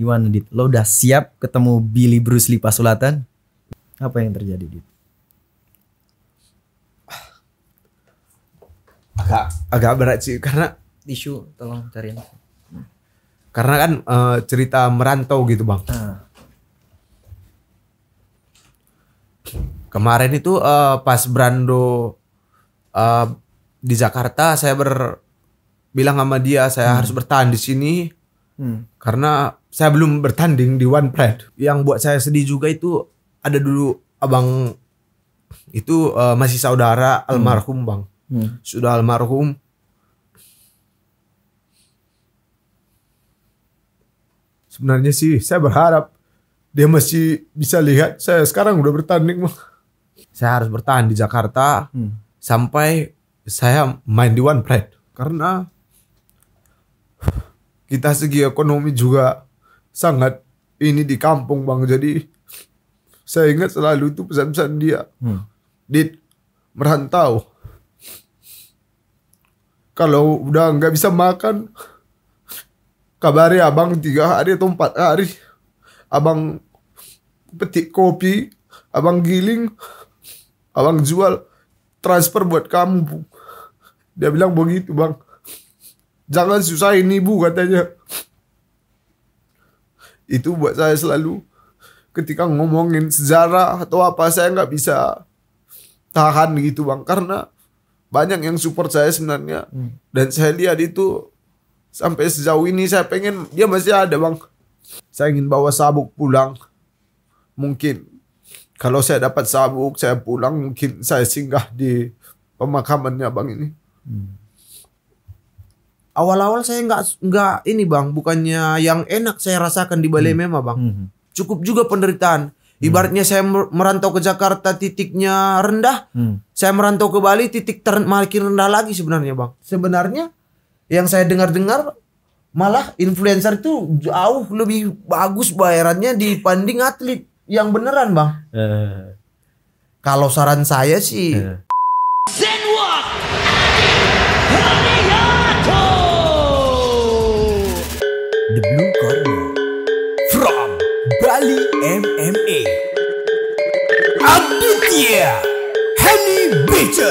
Gimana Dit? Lo udah siap ketemu Billy Bruce Lee Pasulatan? Apa yang terjadi Dit? Agak agak berat sih karena tisu tolong cariin. Karena kan uh, cerita merantau gitu bang. nah. Kemarin itu uh, pas Brando uh, di Jakarta saya ber bilang sama dia saya hmm. harus bertahan di sini Hmm. Karena saya belum bertanding di One Pride. Yang buat saya sedih juga itu ada dulu abang itu uh, masih saudara hmm. almarhum bang, hmm. sudah almarhum. Sebenarnya sih saya berharap dia masih bisa lihat saya sekarang udah bertanding bang. Saya harus bertahan di Jakarta hmm. sampai saya main di One Pride karena kita segi ekonomi juga sangat ini di kampung bang jadi saya ingat selalu itu pesan-pesan dia hmm. dit merantau kalau udah nggak bisa makan kabari abang tiga hari atau empat hari abang petik kopi abang giling abang jual transfer buat kamu dia bilang begitu bang Jangan susah ini bu katanya. Itu buat saya selalu ketika ngomongin sejarah atau apa saya nggak bisa tahan gitu bang karena banyak yang support saya sebenarnya hmm. dan saya lihat itu sampai sejauh ini saya pengen dia masih ada bang saya ingin bawa sabuk pulang mungkin kalau saya dapat sabuk saya pulang mungkin saya singgah di pemakamannya bang ini hmm awal-awal saya nggak nggak ini bang bukannya yang enak saya rasakan di Bali hmm. memang bang hmm. cukup juga penderitaan hmm. ibaratnya saya merantau ke Jakarta titiknya rendah hmm. saya merantau ke Bali titik ter makin rendah lagi sebenarnya bang sebenarnya yang saya dengar-dengar malah influencer itu jauh lebih bagus bayarannya dibanding atlet yang beneran bang uh. kalau saran saya sih uh. Apa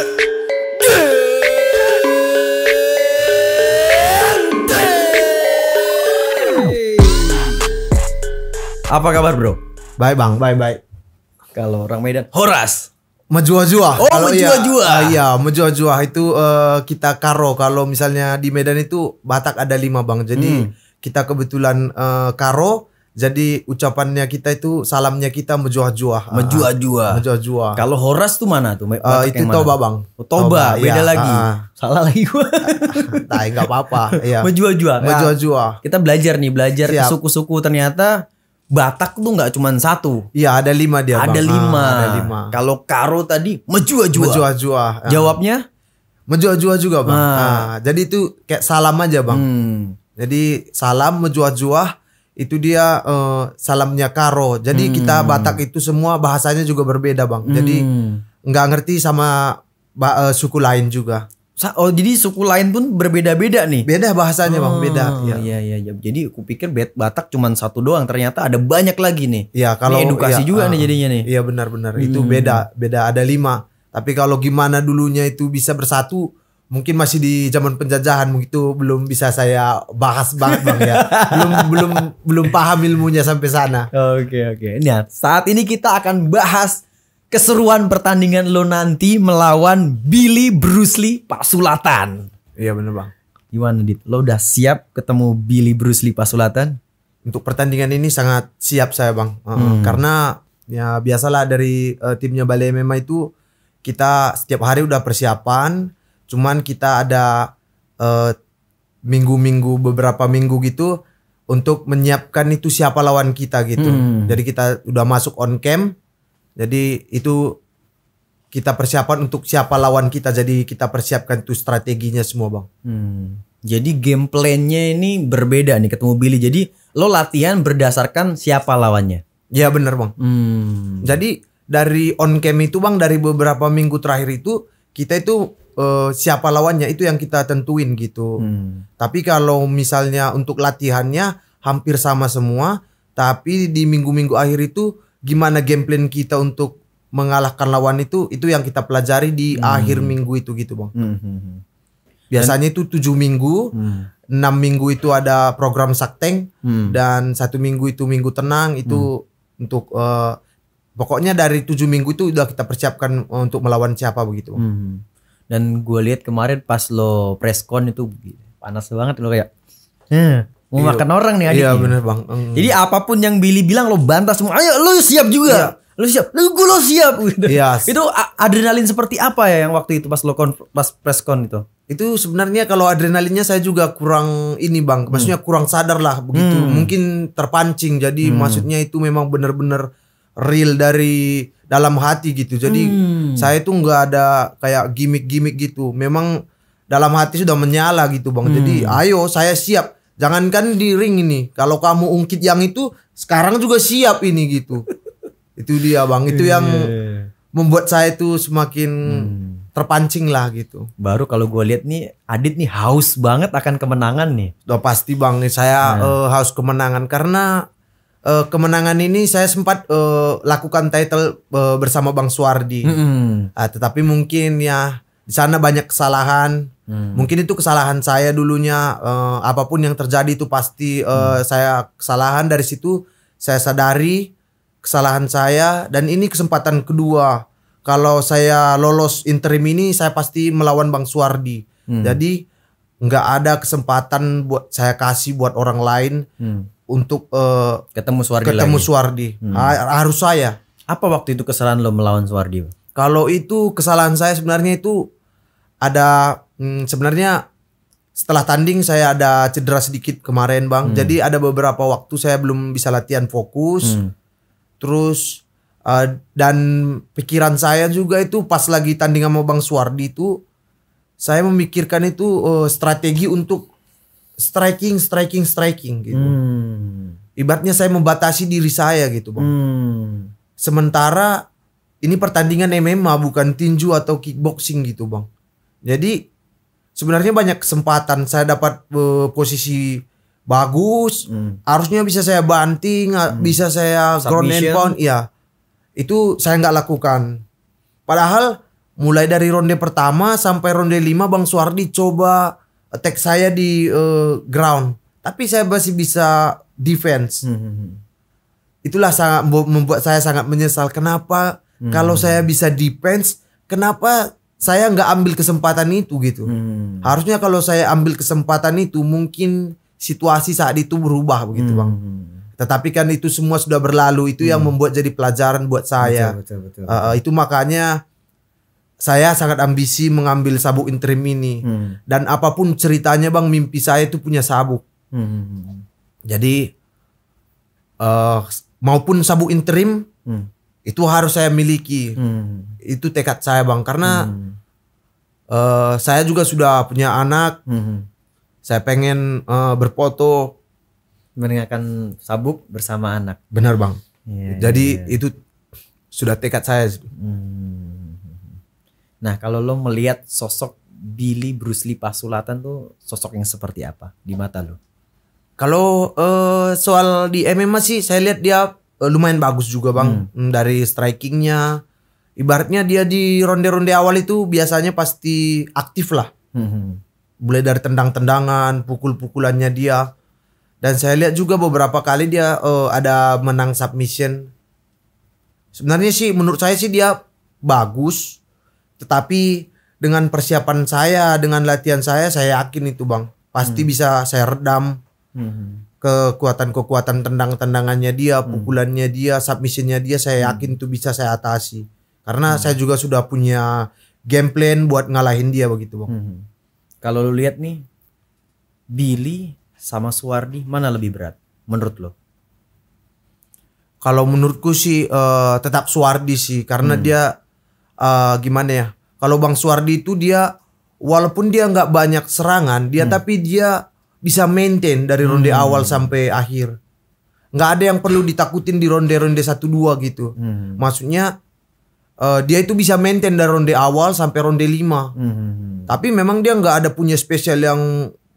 kabar bro? Baik bang, baik baik. Kalau orang Medan, Horas. Mejua-jua. Oh, iya. mejua-jua. Ah, iya, mejua-jua itu uh, kita karo. Kalau misalnya di Medan itu Batak ada lima bang. Jadi hmm. kita kebetulan uh, karo jadi ucapannya kita itu salamnya kita menjuah-juah. Ah, menjuah-juah. Menjuah-juah. Kalau Horas tuh mana tuh? Uh, itu Toba Bang. Oh, Toba, Toba beda ya, lagi. Uh, Salah lagi gua. nah, apa-apa. Iya. Menjuah-juah. Nah, menjuah-juah. Kita belajar nih, belajar suku-suku ternyata Batak tuh nggak cuma satu. Iya ada lima dia. Ada bang. lima. Ah, ada lima. Kalau Karo tadi menjuah-juah. Menjuah-juah. Uh. Jawabnya menjuah-juah juga bang. Uh. Uh, jadi itu kayak salam aja bang. Hmm. Jadi salam menjuah-juah itu dia uh, salamnya Karo. Jadi hmm. kita Batak itu semua bahasanya juga berbeda, Bang. Hmm. Jadi nggak ngerti sama uh, suku lain juga. Oh, jadi suku lain pun berbeda-beda nih. Beda bahasanya, oh, Bang, beda. Iya, iya, iya. Ya. Jadi kupikir Batak cuma satu doang, ternyata ada banyak lagi nih. Iya, kalau ini edukasi ya, juga uh, nih ah, jadinya nih. Iya, benar-benar. Hmm. Itu beda, beda ada lima. Tapi kalau gimana dulunya itu bisa bersatu, mungkin masih di zaman penjajahan begitu belum bisa saya bahas banget bang ya belum belum belum paham ilmunya sampai sana oke oke nah saat ini kita akan bahas keseruan pertandingan lo nanti melawan Billy Bruce Lee Pasulatan iya bener bang iwan dit lo udah siap ketemu Billy Bruce Lee Pasulatan untuk pertandingan ini sangat siap saya bang hmm. karena ya biasalah dari uh, timnya Bali MMA itu kita setiap hari udah persiapan Cuman kita ada eh, minggu-minggu uh, beberapa minggu gitu untuk menyiapkan itu siapa lawan kita gitu. Hmm. Jadi kita udah masuk on cam. Jadi itu kita persiapan untuk siapa lawan kita. Jadi kita persiapkan tuh strateginya semua, Bang. Hmm. Jadi game plannya ini berbeda nih ketemu Billy. Jadi lo latihan berdasarkan siapa lawannya. ya benar Bang. Hmm. Jadi dari on cam itu Bang dari beberapa minggu terakhir itu kita itu uh, siapa lawannya itu yang kita tentuin gitu. Hmm. Tapi kalau misalnya untuk latihannya hampir sama semua, tapi di minggu-minggu akhir itu gimana game plan kita untuk mengalahkan lawan itu itu yang kita pelajari di hmm. akhir minggu itu gitu, Bang. Hmm. hmm, hmm. Biasanya itu tujuh minggu, hmm. enam minggu itu ada program sakteng hmm. dan satu minggu itu minggu tenang itu hmm. untuk uh, pokoknya dari tujuh minggu itu udah kita persiapkan eh, untuk melawan siapa begitu. Hmm dan gue lihat kemarin pas lo preskon itu panas banget lo kayak hmm, mau iya, makan orang nih adik iya bener bang mm. jadi apapun yang Billy bilang lo bantah semua ayo lo siap juga iya. lo siap lo gue lo siap iya, gitu. Yes. itu adrenalin seperti apa ya yang waktu itu pas lo kon pas preskon itu itu sebenarnya kalau adrenalinnya saya juga kurang ini bang maksudnya hmm. kurang sadar lah begitu hmm. mungkin terpancing jadi hmm. maksudnya itu memang bener-bener real dari dalam hati gitu. Jadi hmm. saya tuh nggak ada kayak gimmick-gimmick gitu. Memang dalam hati sudah menyala gitu, Bang. Hmm. Jadi ayo saya siap. Jangankan di ring ini, kalau kamu ungkit yang itu sekarang juga siap ini gitu. itu dia, Bang. Itu iya. yang membuat saya itu semakin hmm. terpancing lah gitu. Baru kalau gue lihat nih Adit nih haus banget akan kemenangan nih. Udah pasti bang, saya nah. uh, haus kemenangan karena uh, kemenangan ini saya sempat uh, lakukan title uh, bersama Bang Suardi, Mm -hmm. uh, ah, tetapi mungkin ya di sana banyak kesalahan. Mm. Mungkin itu kesalahan saya dulunya. Uh, apapun yang terjadi itu pasti uh, mm. saya kesalahan dari situ saya sadari kesalahan saya dan ini kesempatan kedua. Kalau saya lolos interim ini saya pasti melawan Bang Suardi, Mm. Jadi nggak ada kesempatan buat saya kasih buat orang lain. Mm untuk uh, ketemu Suwardi ketemu lagi. Suwardi hmm. harus saya apa waktu itu kesalahan lo melawan Suwardi kalau itu kesalahan saya sebenarnya itu ada hmm, sebenarnya setelah tanding saya ada cedera sedikit kemarin bang hmm. jadi ada beberapa waktu saya belum bisa latihan fokus hmm. terus uh, dan pikiran saya juga itu pas lagi tanding sama bang Suwardi itu saya memikirkan itu uh, strategi untuk striking striking striking gitu hmm. ibaratnya saya membatasi diri saya gitu bang hmm. sementara ini pertandingan MMA bukan tinju atau kickboxing gitu bang jadi sebenarnya banyak kesempatan saya dapat uh, posisi bagus hmm. harusnya bisa saya banting ah, hmm. bisa saya Submission. ground and pound ya itu saya nggak lakukan padahal mulai dari ronde pertama sampai ronde lima Bang Suardi coba attack saya di uh, ground, tapi saya masih bisa defense. Hmm. hmm, hmm. Itulah sangat membuat saya sangat menyesal kenapa hmm. kalau saya bisa defense, kenapa saya nggak ambil kesempatan itu gitu. Hmm. Harusnya kalau saya ambil kesempatan itu mungkin situasi saat itu berubah begitu, hmm. Bang. Hmm, Tetapi kan itu semua sudah berlalu, itu hmm. yang membuat jadi pelajaran buat saya. Betul, betul, betul. Uh, itu makanya saya sangat ambisi mengambil sabuk interim ini hmm. dan apapun ceritanya bang mimpi saya itu punya sabuk hmm. hmm, hmm. jadi uh, maupun sabuk interim hmm. itu harus saya miliki hmm. itu tekad saya bang karena hmm. uh, saya juga sudah punya anak hmm. hmm. saya pengen uh, berfoto mengenakan sabuk bersama anak benar bang ya, jadi ya. itu sudah tekad saya hmm Nah, kalau lo melihat sosok Billy Bruce Lee Pasulatan tuh sosok yang seperti apa di mata lo? Kalau uh, soal di MMA sih saya lihat dia uh, lumayan bagus juga bang hmm. hmm. dari strikingnya. Ibaratnya dia di ronde-ronde awal itu biasanya pasti aktif lah. Hmm. hmm. Mulai dari tendang-tendangan, pukul-pukulannya dia. Dan saya lihat juga beberapa kali dia uh, ada menang submission. Sebenarnya sih menurut saya sih dia bagus tetapi dengan persiapan saya, dengan latihan saya, saya yakin itu bang pasti hmm. bisa saya redam hmm. kekuatan-kekuatan tendang-tendangannya dia, hmm. pukulannya dia, submissionnya dia, saya hmm. yakin hmm. bisa saya atasi. Karena hmm. saya juga sudah punya game plan buat ngalahin dia begitu bang. Hmm. Kalau lu lihat nih, Billy sama Suwardi mana lebih berat menurut lo? Kalau menurutku sih uh, tetap Suwardi sih karena hmm. dia uh, gimana ya? Kalau Bang suardi itu dia walaupun dia nggak banyak serangan, dia hmm. tapi dia bisa maintain dari hmm. ronde hmm. awal sampai akhir. Nggak ada yang perlu ditakutin di ronde-ronde satu dua gitu. Hmm. Maksudnya uh, dia itu bisa maintain dari ronde awal sampai ronde lima Hmm. hmm, hmm. Tapi memang dia nggak ada punya spesial yang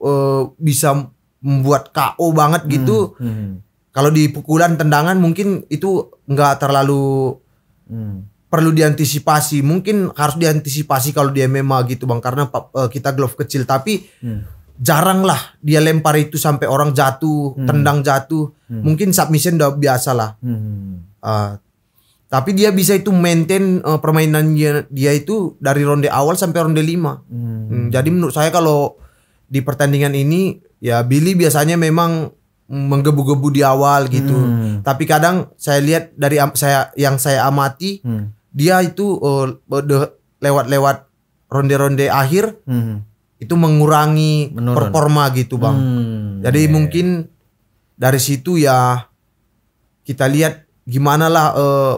uh, bisa membuat KO banget gitu. Hmm. Hmm. Kalau di pukulan tendangan mungkin itu nggak terlalu hmm perlu diantisipasi. Mungkin harus diantisipasi kalau dia memang gitu Bang karena eh, kita glove kecil tapi hmm. lah dia lempar itu sampai orang jatuh, hmm. tendang jatuh. Hmm. Mungkin submission udah biasa lah. Hmm. Uh, tapi dia bisa itu maintain uh, permainan dia, dia itu dari ronde awal sampai ronde lima Hmm. Hmm, jadi menurut saya kalau di pertandingan ini ya Billy biasanya memang menggebu-gebu di awal gitu. Hmm. Tapi kadang saya lihat dari saya yang saya amati hmm dia itu uh, lewat-lewat ronde-ronde akhir hmm. itu mengurangi Menurun. performa gitu bang. Hmm. Jadi yeah. Iya. mungkin dari situ ya kita lihat gimana lah uh,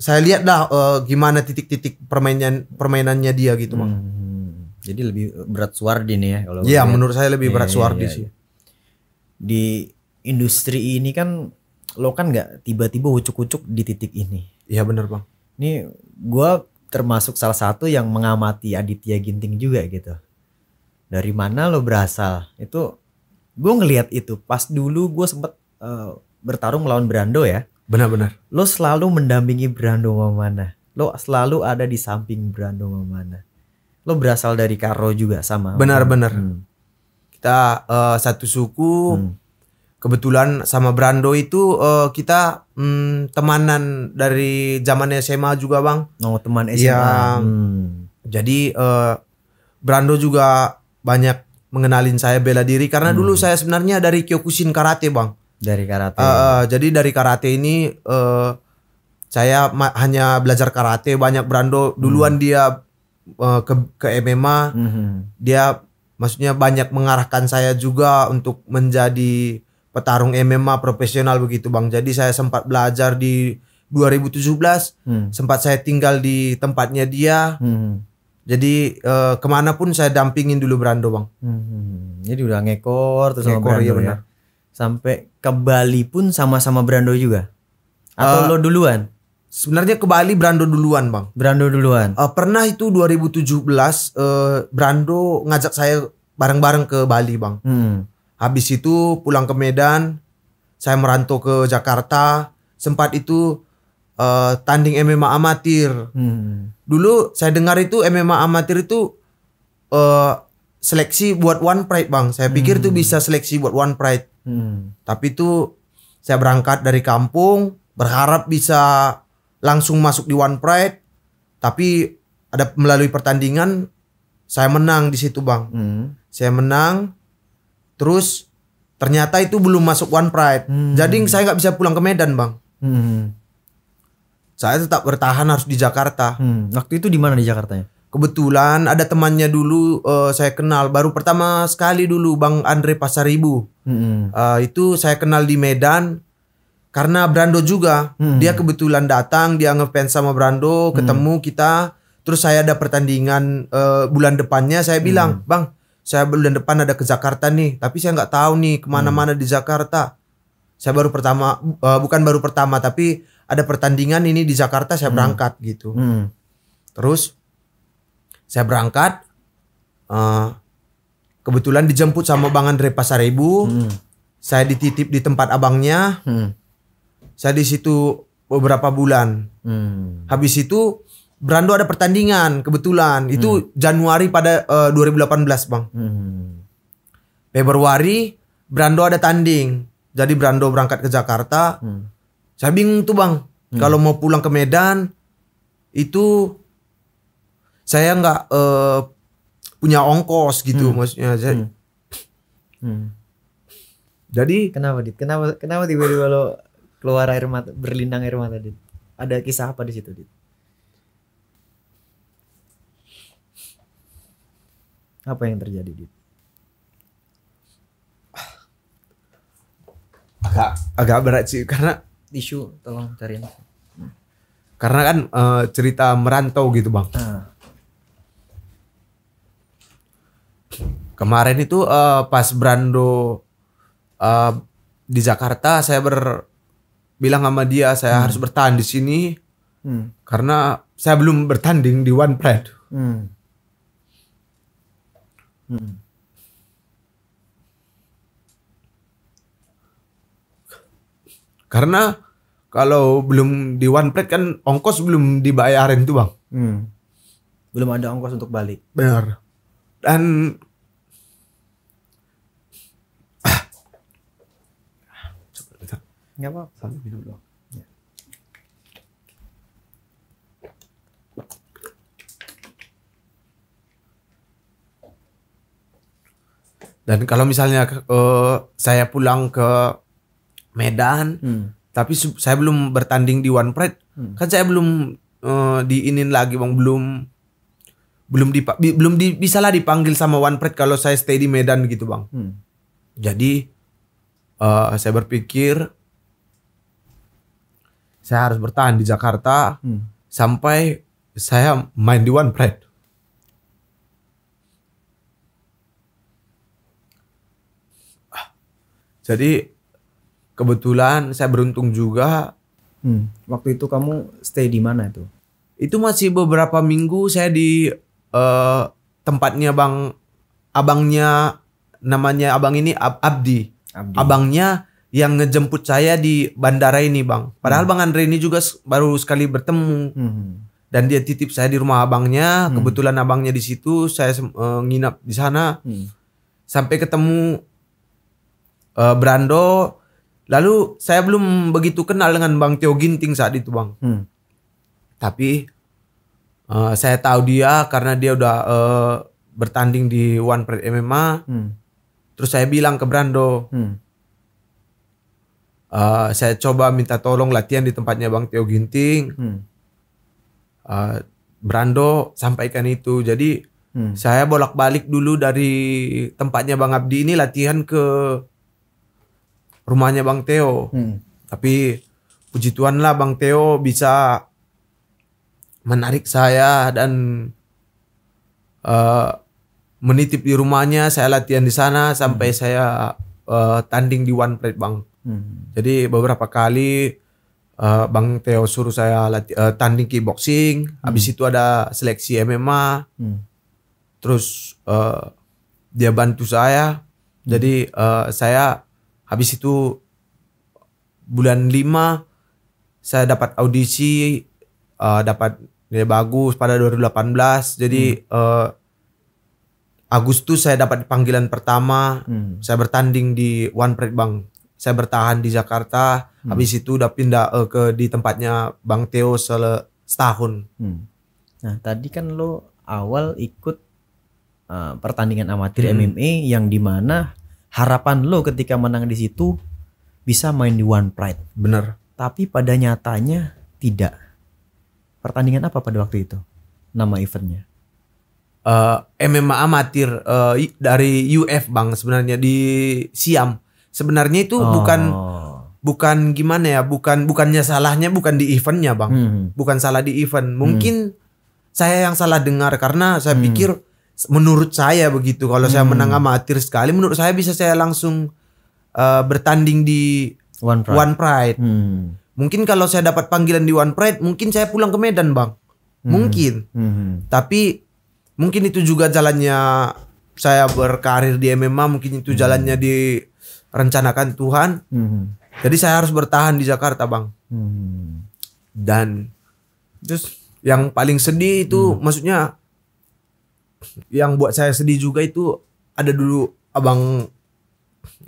saya lihat dah uh, eh, gimana titik-titik permainan permainannya dia gitu bang. Hmm. Jadi lebih berat Suwardi nih ya kalau. Iya menurut saya lebih iya, berat yeah, Suwardi yeah, sih. Iya. Di industri ini kan lo kan nggak tiba-tiba ucuk-ucuk di titik ini. Iya benar bang ini gue termasuk salah satu yang mengamati Aditya Ginting juga gitu dari mana lo berasal itu gue ngelihat itu pas dulu gue sempet uh, bertarung melawan Brando ya benar-benar lo selalu mendampingi Brando mana lo selalu ada di samping Brando mana lo berasal dari Karo juga sama benar-benar hmm. kita uh, satu suku hmm kebetulan sama Brando itu uh, kita um, temanan dari zaman SMA juga bang. Oh teman SMA. Ya, hmm. Jadi uh, Brando juga banyak mengenalin saya bela diri karena hmm. dulu saya sebenarnya dari Kyokushin karate bang. Dari karate. Uh, uh, jadi dari karate ini uh, saya hanya belajar karate banyak Brando duluan hmm. dia uh, ke ke MMA hmm. dia maksudnya banyak mengarahkan saya juga untuk menjadi petarung MMA profesional begitu Bang. Jadi saya sempat belajar di 2017, hmm. sempat saya tinggal di tempatnya dia. Hmm. Jadi eh, kemana saya dampingin dulu Brando Bang. Hmm, hmm, hmm. Jadi udah ngekor terus ngekor, sama Brando iya benar. ya. Sampai ke Bali pun sama-sama Brando juga. Atau uh, lo duluan? Sebenarnya ke Bali Brando duluan bang. Brando duluan. Uh, pernah itu 2017 uh, eh, Brando ngajak saya bareng-bareng ke Bali bang. Hmm. Habis itu pulang ke Medan, saya merantau ke Jakarta. Sempat itu uh, tanding MMA amatir. Hmm. Dulu saya dengar itu MMA amatir itu uh, seleksi buat One Pride bang. Saya pikir hmm. bisa seleksi buat One Pride. Hmm. Tapi itu saya berangkat dari kampung berharap bisa langsung masuk di One Pride. Tapi ada melalui pertandingan saya menang di situ bang. Hmm. Saya menang terus ternyata itu belum masuk One Pride hmm. jadi saya nggak bisa pulang ke Medan bang hmm. saya tetap bertahan harus di Jakarta hmm. waktu itu di mana di Jakarta ya kebetulan ada temannya dulu uh, saya kenal baru pertama sekali dulu bang Andre Pasaribu hmm. uh, itu saya kenal di Medan karena Brando juga hmm. dia kebetulan datang dia ngefans sama Brando ketemu hmm. kita terus saya ada pertandingan uh, bulan depannya saya bilang hmm. bang saya bulan depan ada ke Jakarta nih tapi saya nggak tahu nih kemana-mana hmm. di Jakarta saya baru pertama uh, bukan baru pertama tapi ada pertandingan ini di Jakarta saya hmm. berangkat gitu hmm. terus saya berangkat uh, kebetulan dijemput sama Bang Andre Pasaribu hmm. saya dititip di tempat abangnya hmm. saya di situ beberapa bulan hmm. habis itu Brando ada pertandingan kebetulan itu hmm. Januari pada uh, eh, 2018 bang. Hmm. Februari Brando ada tanding, jadi Brando berangkat ke Jakarta. Hmm. Saya bingung tuh bang, hmm. kalau mau pulang ke Medan itu saya nggak uh, punya ongkos gitu hmm. maksudnya. hmm. Hmm. Jadi kenapa dit? Kenapa kenapa tiba-tiba lo keluar air mata berlindang air mata dit? Ada kisah apa di situ dit? Apa yang terjadi, Dit? Agak agak berat sih karena tisu tolong cariin. Karena kan uh, cerita merantau gitu, Bang. Nah. Kemarin itu uh, pas Brando uh, di Jakarta saya ber bilang sama dia saya hmm. harus bertahan di sini hmm. karena saya belum bertanding di One Pride. Hmm Hmm. Karena kalau belum di one plate kan ongkos belum dibayarin tuh bang. Hmm. Belum ada ongkos untuk balik. Benar. Dan ah. Gak apa-apa. Sambil Dan kalau misalnya uh, saya pulang ke Medan, hmm. tapi saya belum bertanding di One Pride, hmm. kan saya belum uh, diinin lagi, bang belum belum di belum di, bisa lah dipanggil sama One Pride kalau saya stay di Medan gitu bang. Hmm. Jadi uh, saya berpikir saya harus bertahan di Jakarta hmm. sampai saya main di One Pride. Jadi kebetulan saya beruntung juga. Hmm. Waktu itu kamu stay di mana itu? Itu masih beberapa minggu saya di uh, tempatnya bang abangnya namanya abang ini Ab Abdi. Abdi. Abangnya yang ngejemput saya di bandara ini bang. Padahal hmm. bang Andre ini juga baru sekali bertemu. Hmm. Dan dia titip saya di rumah abangnya. Hmm. Kebetulan abangnya di situ, saya uh, nginap di sana. Hmm. Sampai ketemu uh, Brando. Lalu saya belum begitu kenal dengan Bang Tio Ginting saat itu Bang. Hmm. Tapi uh, saya tahu dia karena dia udah uh, bertanding di One Pride MMA. Hmm. Terus saya bilang ke Brando, hmm. uh, saya coba minta tolong latihan di tempatnya Bang Tio Ginting. Hmm. Uh, Brando sampaikan itu. Jadi hmm. saya bolak-balik dulu dari tempatnya Bang Abdi ini latihan ke rumahnya Bang Teo. Hmm. Tapi puji Tuhan lah Bang Teo bisa menarik saya dan uh, menitip di rumahnya. Saya latihan di sana sampai hmm. saya uh, tanding di One plate Bang. Hmm. Jadi beberapa kali uh, Bang Teo suruh saya lati uh, tanding kickboxing, hmm. habis itu ada seleksi MMA. Hmm. Terus uh, dia bantu saya. Hmm. Jadi uh, saya Habis itu bulan 5 saya dapat audisi uh, dapat nilai bagus pada 2018. Jadi hmm. uh, Agustus saya dapat panggilan pertama. Hmm. Saya bertanding di One Pride Bank. Saya bertahan di Jakarta. Hmm. Habis itu udah pindah uh, ke di tempatnya Bang Theo sele setahun. Hmm. Nah tadi kan lo awal ikut uh, pertandingan amatir hmm. MMA yang dimana harapan lo ketika menang di situ bisa main di One Pride. Bener. Tapi pada nyatanya tidak. Pertandingan apa pada waktu itu? Nama eventnya? Uh, eh, MMA amatir uh, dari UF bang sebenarnya di Siam. Sebenarnya itu oh. bukan bukan gimana ya bukan bukannya salahnya bukan di eventnya bang hmm. bukan salah di event mungkin hmm. saya yang salah dengar karena saya hmm. pikir menurut saya begitu kalau hmm. saya menang amatir sekali menurut saya bisa saya langsung uh, bertanding di One Pride, One Pride. Hmm. mungkin kalau saya dapat panggilan di One Pride mungkin saya pulang ke Medan bang hmm. mungkin hmm. tapi mungkin itu juga jalannya saya berkarir di MMA mungkin itu hmm. jalannya direncanakan Tuhan hmm. jadi saya harus bertahan di Jakarta bang hmm. dan terus yang paling sedih itu hmm. maksudnya yang buat saya sedih juga itu ada dulu abang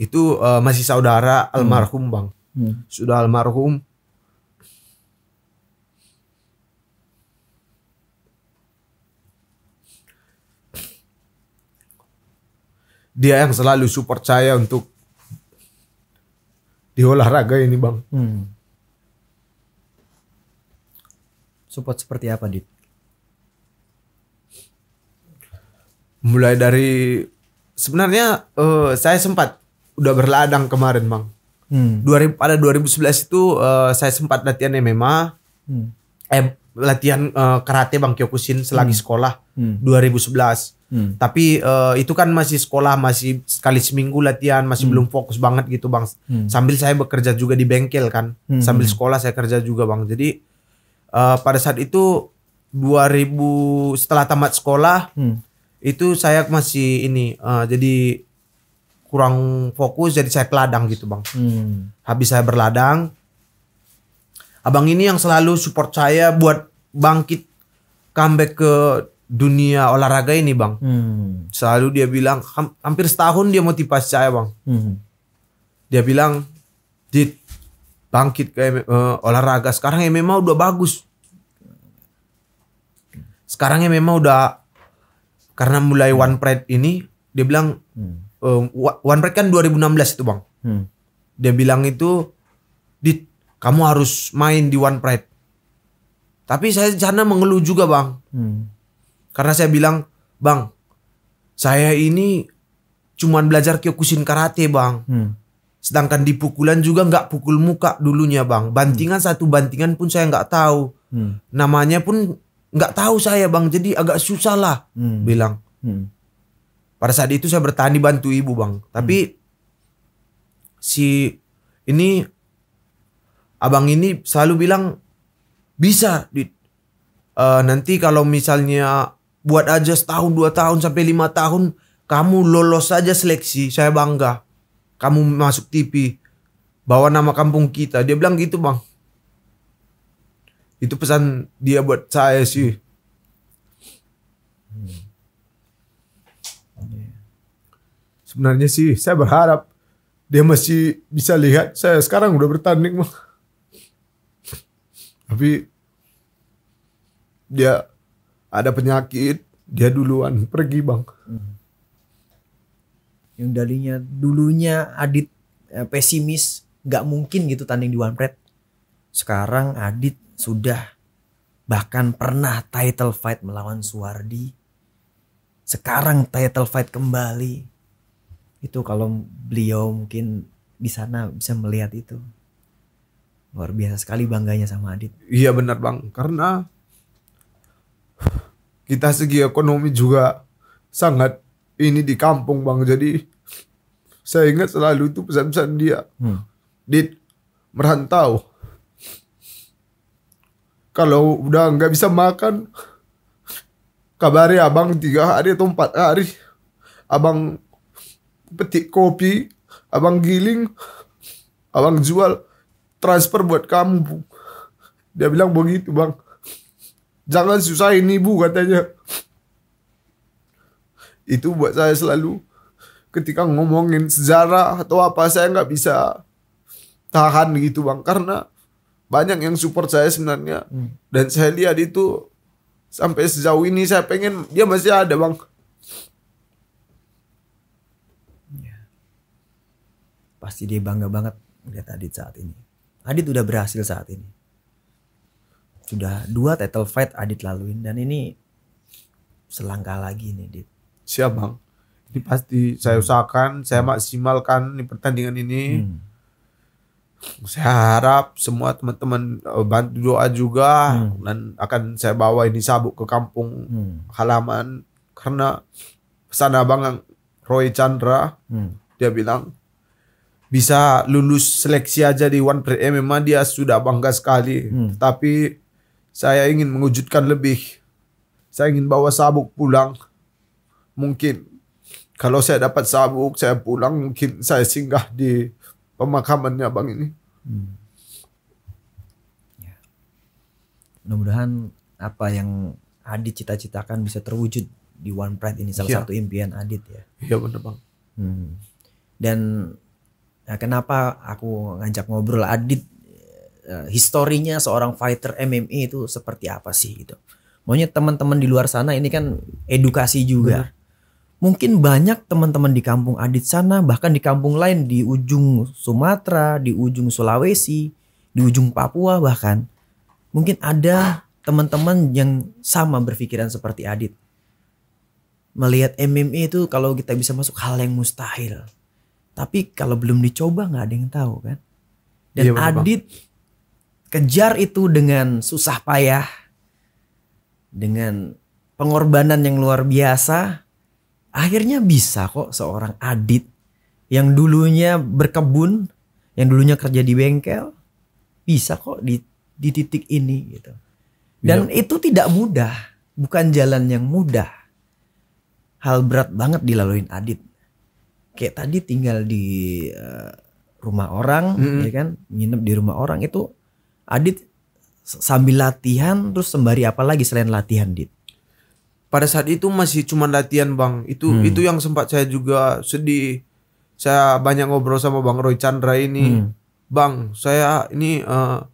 itu uh, masih saudara hmm. almarhum bang hmm. sudah almarhum dia yang selalu support saya untuk di olahraga ini bang hmm. support seperti apa dit mulai dari sebenarnya uh, saya sempat udah berladang kemarin bang hmm. 2000, pada 2011 itu uh, saya sempat latihan MMA hmm. eh latihan uh, karate bang Kyokushin selagi hmm. sekolah hmm. 2011 hmm. tapi uh, itu kan masih sekolah masih sekali seminggu latihan masih hmm. belum fokus banget gitu bang hmm. sambil saya bekerja juga di bengkel kan hmm. sambil hmm. sekolah saya kerja juga bang jadi uh, pada saat itu 2000 setelah tamat sekolah hmm itu saya masih ini uh, jadi kurang fokus jadi saya ke ladang gitu bang hmm. habis saya berladang abang ini yang selalu support saya buat bangkit comeback ke dunia olahraga ini bang hmm. selalu dia bilang hampir setahun dia motivasi saya bang hmm. dia bilang dit bangkit ke uh, olahraga sekarang ya memang udah bagus sekarang ya memang udah karena mulai hmm. One Pride ini dia bilang hmm. uh, One Pride kan 2016 itu, Bang. Hmm. Dia bilang itu Dit, kamu harus main di One Pride. Tapi saya sana mengeluh juga, Bang. Hmm. Karena saya bilang, "Bang, saya ini cuman belajar Kyokushin karate, Bang." Hmm. Sedangkan di pukulan juga nggak pukul muka dulunya bang. Hmm. Bantingan hmm. satu bantingan pun saya nggak tahu. Hmm. Namanya pun nggak tahu saya bang jadi agak susah lah hmm. bilang hmm. pada saat itu saya bertani bantu ibu bang tapi hmm. si ini abang ini selalu bilang bisa di uh, eh, nanti kalau misalnya buat aja setahun dua tahun sampai lima tahun kamu lolos saja seleksi saya bangga kamu masuk TV bawa nama kampung kita dia bilang gitu bang itu pesan dia buat saya sih. Sebenarnya sih saya berharap dia masih bisa lihat saya sekarang udah bertanding mah. Tapi dia ada penyakit, dia duluan pergi bang. Hmm. Yang dalinya dulunya Adit eh, pesimis, nggak mungkin gitu tanding di One Pride. Sekarang Adit sudah bahkan pernah title fight melawan Suwardi. Sekarang title fight kembali. Itu kalau beliau mungkin di sana bisa melihat itu. Luar biasa sekali bangganya sama Adit. Iya benar Bang, karena kita segi ekonomi juga sangat ini di kampung Bang. Jadi saya ingat selalu itu pesan-pesan dia. Hmm. Dit merantau kalau udah nggak bisa makan kabari abang tiga hari atau empat hari abang petik kopi abang giling abang jual transfer buat kamu dia bilang begitu bang jangan susah ini bu katanya itu buat saya selalu ketika ngomongin sejarah atau apa saya nggak bisa tahan gitu bang karena banyak yang support saya sebenarnya. Hmm. Dan saya lihat itu sampai sejauh ini saya pengen dia masih ada, Bang. Ya. Pasti dia bangga banget melihat Adit saat ini. Adit udah berhasil saat ini. Sudah dua title fight Adit laluin dan ini selangkah lagi nih, adit Siap, Bang. Ini pasti saya hmm. usahakan, saya hmm. maksimalkan di pertandingan ini. Hmm saya harap semua teman-teman eh, bantu doa juga hmm. dan akan saya bawa ini sabuk ke kampung hmm. halaman karena pesan abang Roy Chandra hmm. dia bilang bisa lulus seleksi aja di One Pre memang dia sudah bangga sekali hmm. tapi saya ingin mewujudkan lebih saya ingin bawa sabuk pulang mungkin kalau saya dapat sabuk saya pulang mungkin saya singgah di pemakamannya bang ini. Hmm. Ya. Mudah-mudahan apa yang Adit cita-citakan bisa terwujud di One Pride ini salah ya. satu impian Adit ya. Iya benar bang. Hmm. Dan nah, kenapa aku ngajak ngobrol Adit? Ya, historinya seorang fighter MMA itu seperti apa sih gitu? Maunya teman-teman di luar sana ini kan edukasi juga. Benar mungkin banyak teman-teman di kampung Adit sana, bahkan di kampung lain di ujung Sumatera, di ujung Sulawesi, di ujung Papua bahkan. Mungkin ada teman-teman yang sama berpikiran seperti Adit. Melihat MMA itu kalau kita bisa masuk hal yang mustahil. Tapi kalau belum dicoba nggak ada yang tahu kan. Dan iya, Adit kejar itu dengan susah payah. Dengan pengorbanan yang luar biasa akhirnya bisa kok seorang Adit yang dulunya berkebun, yang dulunya kerja di bengkel, bisa kok di, di titik ini gitu. Dan ya. itu tidak mudah, bukan jalan yang mudah. Hal berat banget dilaluin Adit. Kayak tadi tinggal di uh, rumah orang, mm -hmm. ya kan, nginep di rumah orang itu Adit sambil latihan terus sembari apa lagi selain latihan Dit? pada saat itu masih cuma latihan bang itu hmm. itu yang sempat saya juga sedih saya banyak ngobrol sama bang Roy Chandra ini hmm. bang saya ini uh,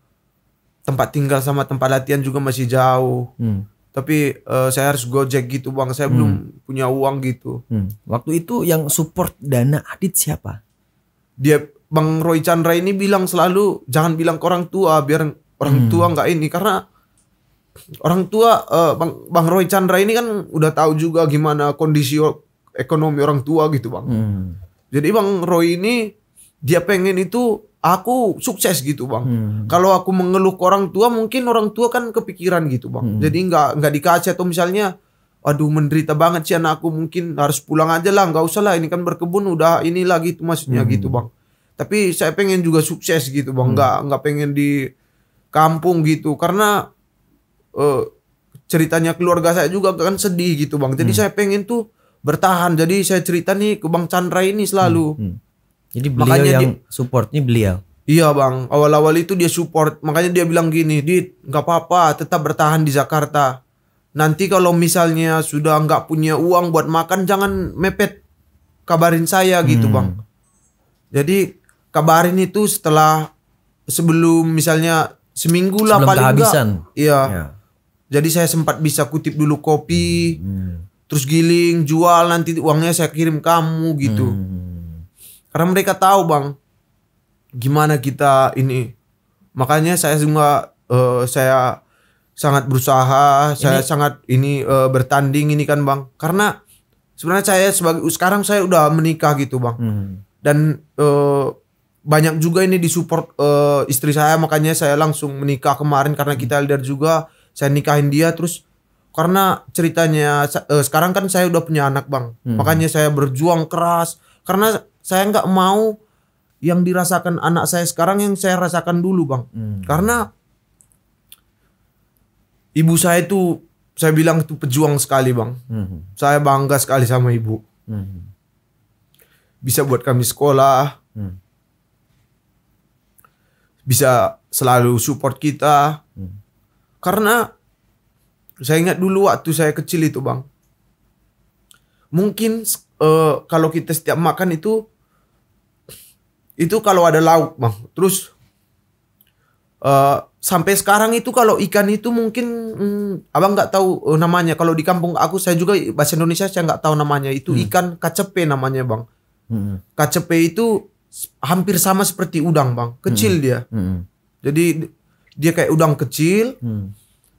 tempat tinggal sama tempat latihan juga masih jauh hmm. tapi uh, saya harus gojek gitu bang saya hmm. belum punya uang gitu hmm. waktu itu yang support dana Adit siapa dia bang Roy Chandra ini bilang selalu jangan bilang ke orang tua biar orang hmm. tua nggak ini karena orang tua uh, bang bang Roy Chandra ini kan udah tahu juga gimana kondisi ekonomi orang tua gitu bang hmm. jadi bang Roy ini dia pengen itu aku sukses gitu bang hmm. kalau aku mengeluh ke orang tua mungkin orang tua kan kepikiran gitu bang hmm. jadi nggak nggak dikasih atau misalnya aduh menderita banget sih anakku mungkin harus pulang aja lah nggak usah lah ini kan berkebun udah ini lagi itu maksudnya hmm. gitu bang tapi saya pengen juga sukses gitu bang hmm. nggak hmm. nggak pengen di kampung gitu karena uh, ceritanya keluarga saya juga kan sedih gitu bang jadi hmm. saya pengen tuh bertahan jadi saya cerita nih ke bang Chandra ini selalu hmm. Hmm. jadi beliau makanya yang dia, supportnya beliau iya bang awal-awal itu dia support makanya dia bilang gini dit nggak apa-apa tetap bertahan di Jakarta nanti kalau misalnya sudah nggak punya uang buat makan jangan mepet kabarin saya gitu hmm. bang jadi kabarin itu setelah sebelum misalnya seminggu lah sebelum paling enggak iya ya jadi saya sempat bisa kutip dulu kopi, hmm. terus giling, jual nanti uangnya saya kirim kamu gitu. Hmm. Karena mereka tahu bang, gimana kita ini. Makanya saya juga uh, eh, saya sangat berusaha, ini? saya sangat ini uh, bertanding ini kan bang. Karena sebenarnya saya sebagai sekarang saya udah menikah gitu bang. Hmm. Dan uh, banyak juga ini disupport uh, istri saya makanya saya langsung menikah kemarin karena kita hmm. lihat juga saya nikahin dia terus karena ceritanya uh, sekarang kan saya udah punya anak bang hmm. makanya saya berjuang keras karena saya nggak mau yang dirasakan anak saya sekarang yang saya rasakan dulu bang hmm. karena ibu saya itu saya bilang itu pejuang sekali bang hmm. saya bangga sekali sama ibu hmm. bisa buat kami sekolah hmm. bisa selalu support kita hmm. Karena saya ingat dulu waktu saya kecil itu bang. Mungkin uh, kalau kita setiap makan itu, itu kalau ada lauk bang. Terus uh, sampai sekarang itu kalau ikan itu mungkin hmm, abang nggak tahu uh, namanya. Kalau di kampung aku saya juga bahasa Indonesia saya nggak tahu namanya. Itu hmm. ikan kacepe namanya bang. Hmm. Kacepe itu hampir sama seperti udang bang. Kecil hmm. dia. Hmm. Jadi dia kayak udang kecil. Hmm.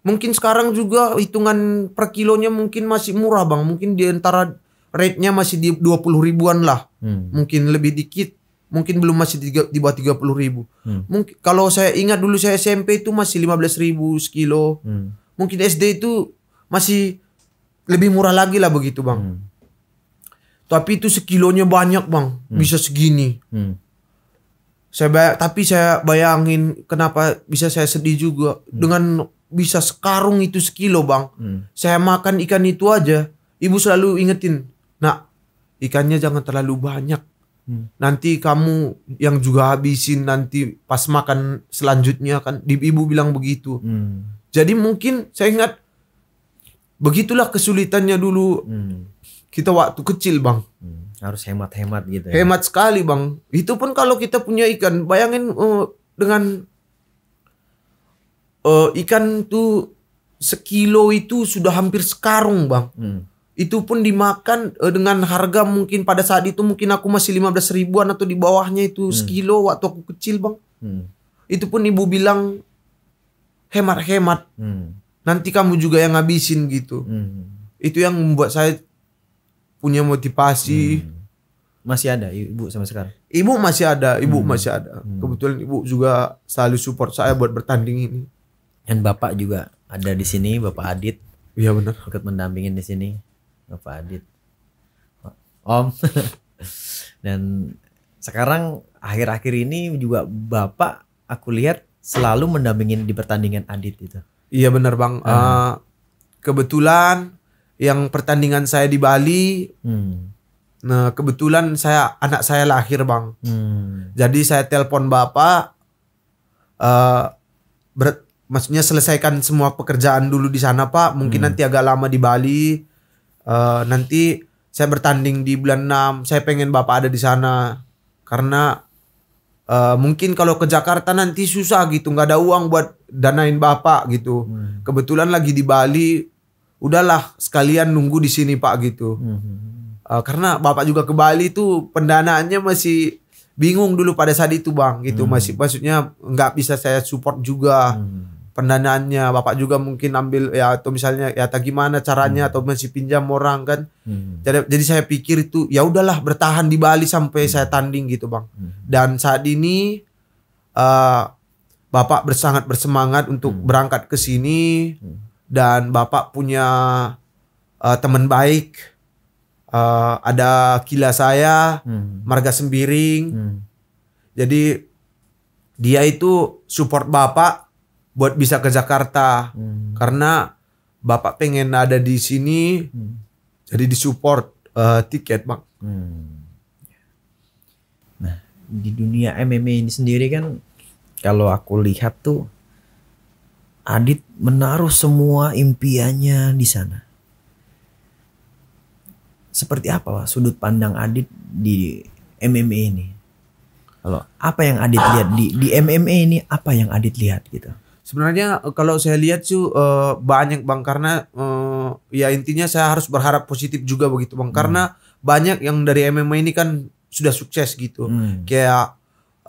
Mungkin sekarang juga hitungan per kilonya mungkin masih murah bang. Mungkin di antara rate-nya masih di dua puluh ribuan lah. Hmm. Mungkin lebih dikit. Mungkin belum masih tiga, di bawah 30 ribu. Hmm. Mungkin kalau saya ingat dulu saya SMP itu masih lima belas ribu sekilo. Hmm. Mungkin SD itu masih lebih murah lagi lah begitu bang. Hmm. Tapi itu sekilonya banyak bang. Hmm. Bisa segini. Hmm saya bayang, tapi saya bayangin kenapa bisa saya sedih juga hmm. dengan bisa sekarung itu sekilo bang hmm. saya makan ikan itu aja ibu selalu ingetin nak ikannya jangan terlalu banyak hmm. nanti kamu yang juga habisin nanti pas makan selanjutnya kan ibu bilang begitu hmm. jadi mungkin saya ingat begitulah kesulitannya dulu hmm. kita waktu kecil bang hmm. Harus hemat-hemat gitu ya. Hemat sekali, Bang. Itu pun kalau kita punya ikan, bayangin uh, dengan uh, ikan tuh sekilo itu sudah hampir sekarung, Bang. Hmm. Itu pun dimakan uh, dengan harga mungkin pada saat itu mungkin aku masih 15 ribuan atau di bawahnya itu hmm. sekilo waktu aku kecil, Bang. Hmm. Itu pun ibu bilang hemat-hemat. Hmm. Nanti kamu juga yang ngabisin gitu. Hmm. Itu yang membuat saya punya motivasi. Hmm. Masih ada ibu sama sekarang. Ibu masih ada, ibu hmm. masih ada. Hmm. Kebetulan ibu juga selalu support saya buat bertanding ini. Dan bapak juga ada di sini, bapak Adit. Iya benar. Ikut mendampingin di sini, bapak Adit. Om. Dan sekarang akhir-akhir ini juga bapak aku lihat selalu mendampingin di pertandingan Adit itu. Iya benar bang. Hmm. Uh, kebetulan yang pertandingan saya di Bali. Hmm. Nah, kebetulan saya anak saya lahir, Bang. Hmm. Jadi saya telepon Bapak uh, ber, maksudnya selesaikan semua pekerjaan dulu di sana, Pak. Mungkin hmm. nanti agak lama di Bali. Uh, nanti saya bertanding di bulan 6. Saya pengen Bapak ada di sana karena Uh, mungkin kalau ke Jakarta nanti susah gitu nggak ada uang buat danain bapak gitu hmm. kebetulan lagi di Bali udahlah sekalian nunggu di sini pak gitu hmm. uh, karena bapak juga ke Bali tuh pendanaannya masih bingung dulu pada saat itu bang gitu hmm. masih maksudnya nggak bisa saya support juga hmm. pendanaannya bapak juga mungkin ambil ya atau misalnya ya tak gimana caranya hmm. atau masih pinjam orang kan hmm. jadi jadi saya pikir itu ya udahlah bertahan di Bali sampai hmm. saya tanding gitu bang hmm. dan saat ini uh, bapak bersangat bersemangat untuk hmm. berangkat ke sini hmm dan bapak punya uh, teman baik uh, ada kila saya hmm. marga sembiring hmm. jadi dia itu support bapak buat bisa ke Jakarta hmm. karena bapak pengen ada di sini hmm. jadi disupport uh, tiket bang hmm. nah di dunia MMA ini sendiri kan kalau aku lihat tuh Adit menaruh semua impiannya di sana. Seperti apa Pak, sudut pandang Adit di MMA ini? Kalau apa yang Adit lihat di di MMA ini apa yang Adit lihat gitu? Sebenarnya eh, kalau saya lihat sih eh, banyak Bang karena eh, ya intinya saya harus berharap positif juga begitu Bang hmm. karena banyak yang dari MMA ini kan sudah sukses gitu. Hmm. Kayak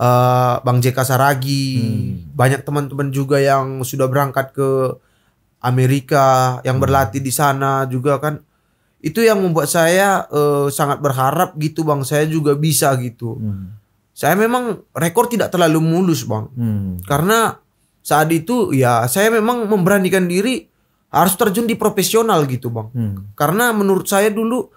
uh, Bang JK Saragi, hmm. banyak teman-teman juga yang sudah berangkat ke Amerika, yang hmm. berlatih di sana juga kan. Itu yang membuat saya uh, sangat berharap gitu Bang, saya juga bisa gitu. Hmm. Saya memang rekor tidak terlalu mulus Bang. Hmm. Karena saat itu ya saya memang memberanikan diri harus terjun di profesional gitu Bang. Hmm. Karena menurut saya dulu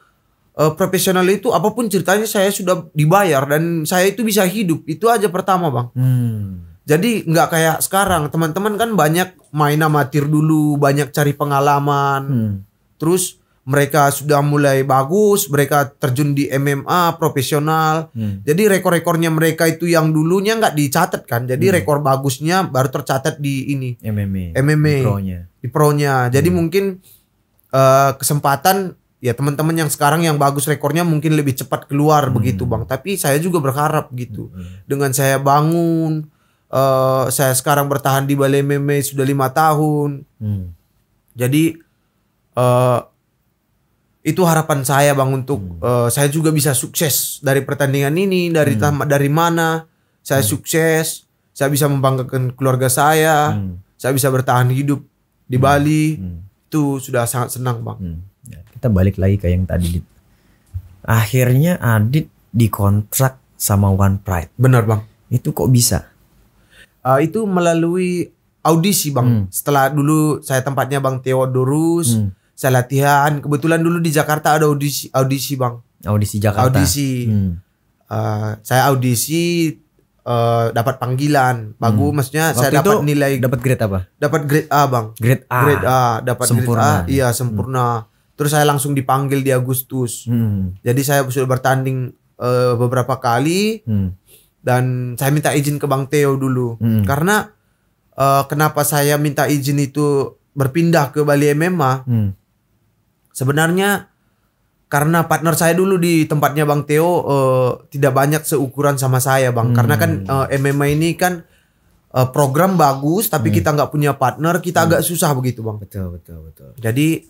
uh, profesional itu apapun ceritanya saya sudah dibayar dan saya itu bisa hidup itu aja pertama bang hmm. jadi nggak kayak sekarang teman-teman kan banyak main amatir dulu banyak cari pengalaman hmm. terus mereka sudah mulai bagus mereka terjun di MMA profesional hmm. jadi rekor-rekornya mereka itu yang dulunya nggak dicatat kan jadi hmm. rekor bagusnya baru tercatat di ini MMA MMA di pronya, di pronya. jadi hmm. mungkin uh, kesempatan ya teman-teman yang sekarang yang bagus rekornya mungkin lebih cepat keluar hmm. begitu bang tapi saya juga berharap gitu hmm. hmm. dengan saya bangun uh, saya sekarang bertahan di Balai Meme sudah lima tahun hmm. jadi uh, itu harapan saya bang untuk hmm. uh, saya juga bisa sukses dari pertandingan ini dari hmm. dari mana saya hmm. sukses saya bisa membanggakan keluarga saya hmm. saya bisa bertahan hidup di hmm. Bali hmm. itu sudah sangat senang bang hmm kita balik lagi ke yang tadi akhirnya Adit dikontrak sama One Pride benar bang itu kok bisa uh, itu melalui audisi bang hmm. setelah dulu saya tempatnya bang Theodorus hmm. saya latihan kebetulan dulu di Jakarta ada audisi audisi bang audisi Jakarta audisi hmm. uh, saya audisi uh, dapat panggilan bagus hmm. maksudnya Waktu saya dapat nilai dapat grade apa dapat grade A bang grade A grade A dapat grade A iya sempurna hmm. Terus saya langsung dipanggil di Agustus. Hmm. Jadi saya sudah bertanding uh, beberapa kali hmm. dan saya minta izin ke Bang Theo dulu hmm. karena uh, kenapa saya minta izin itu berpindah ke Bali MMA? Hmm. Sebenarnya karena partner saya dulu di tempatnya Bang Theo uh, tidak banyak seukuran sama saya Bang hmm. karena kan uh, MMA ini kan program bagus tapi hmm. kita nggak punya partner kita hmm. agak susah begitu Bang betul betul betul jadi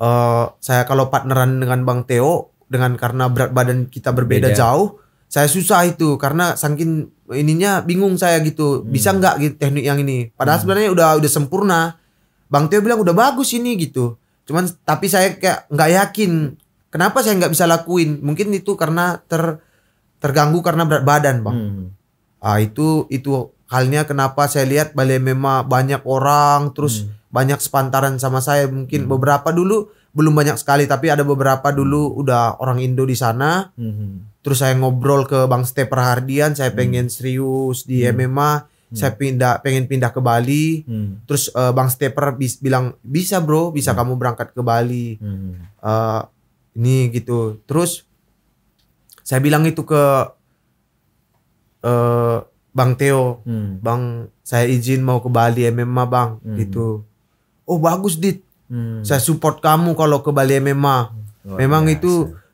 uh, saya kalau partneran dengan Bang Teo dengan karena berat badan kita berbeda Beda. jauh, saya susah itu karena saking ininya bingung saya gitu. Hmm. Bisa nggak gitu teknik yang ini? Padahal hmm. sebenarnya udah udah sempurna. Bang Teo bilang udah bagus ini gitu. Cuman tapi saya kayak nggak yakin kenapa saya nggak bisa lakuin. Mungkin itu karena ter terganggu karena berat badan, Bang. Hmm. Ah itu itu halnya kenapa saya lihat Balai memang banyak orang terus hmm banyak sepantaran sama saya mungkin hmm. beberapa dulu belum banyak sekali tapi ada beberapa hmm. dulu udah orang Indo di sana hmm. terus saya ngobrol ke Bang Stepper Hardian saya hmm. pengen serius di hmm. MMA hmm. saya pindah pengen pindah ke Bali hmm. terus uh, bang Stepper bis, bilang bisa bro bisa hmm. kamu berangkat ke Bali hmm. uh, ini gitu terus saya bilang itu ke uh, bang Theo hmm. bang saya izin mau ke Bali MMA bang hmm. gitu oh bagus dit hmm. saya support kamu kalau ke Bali MMA Luar memang biasa. itu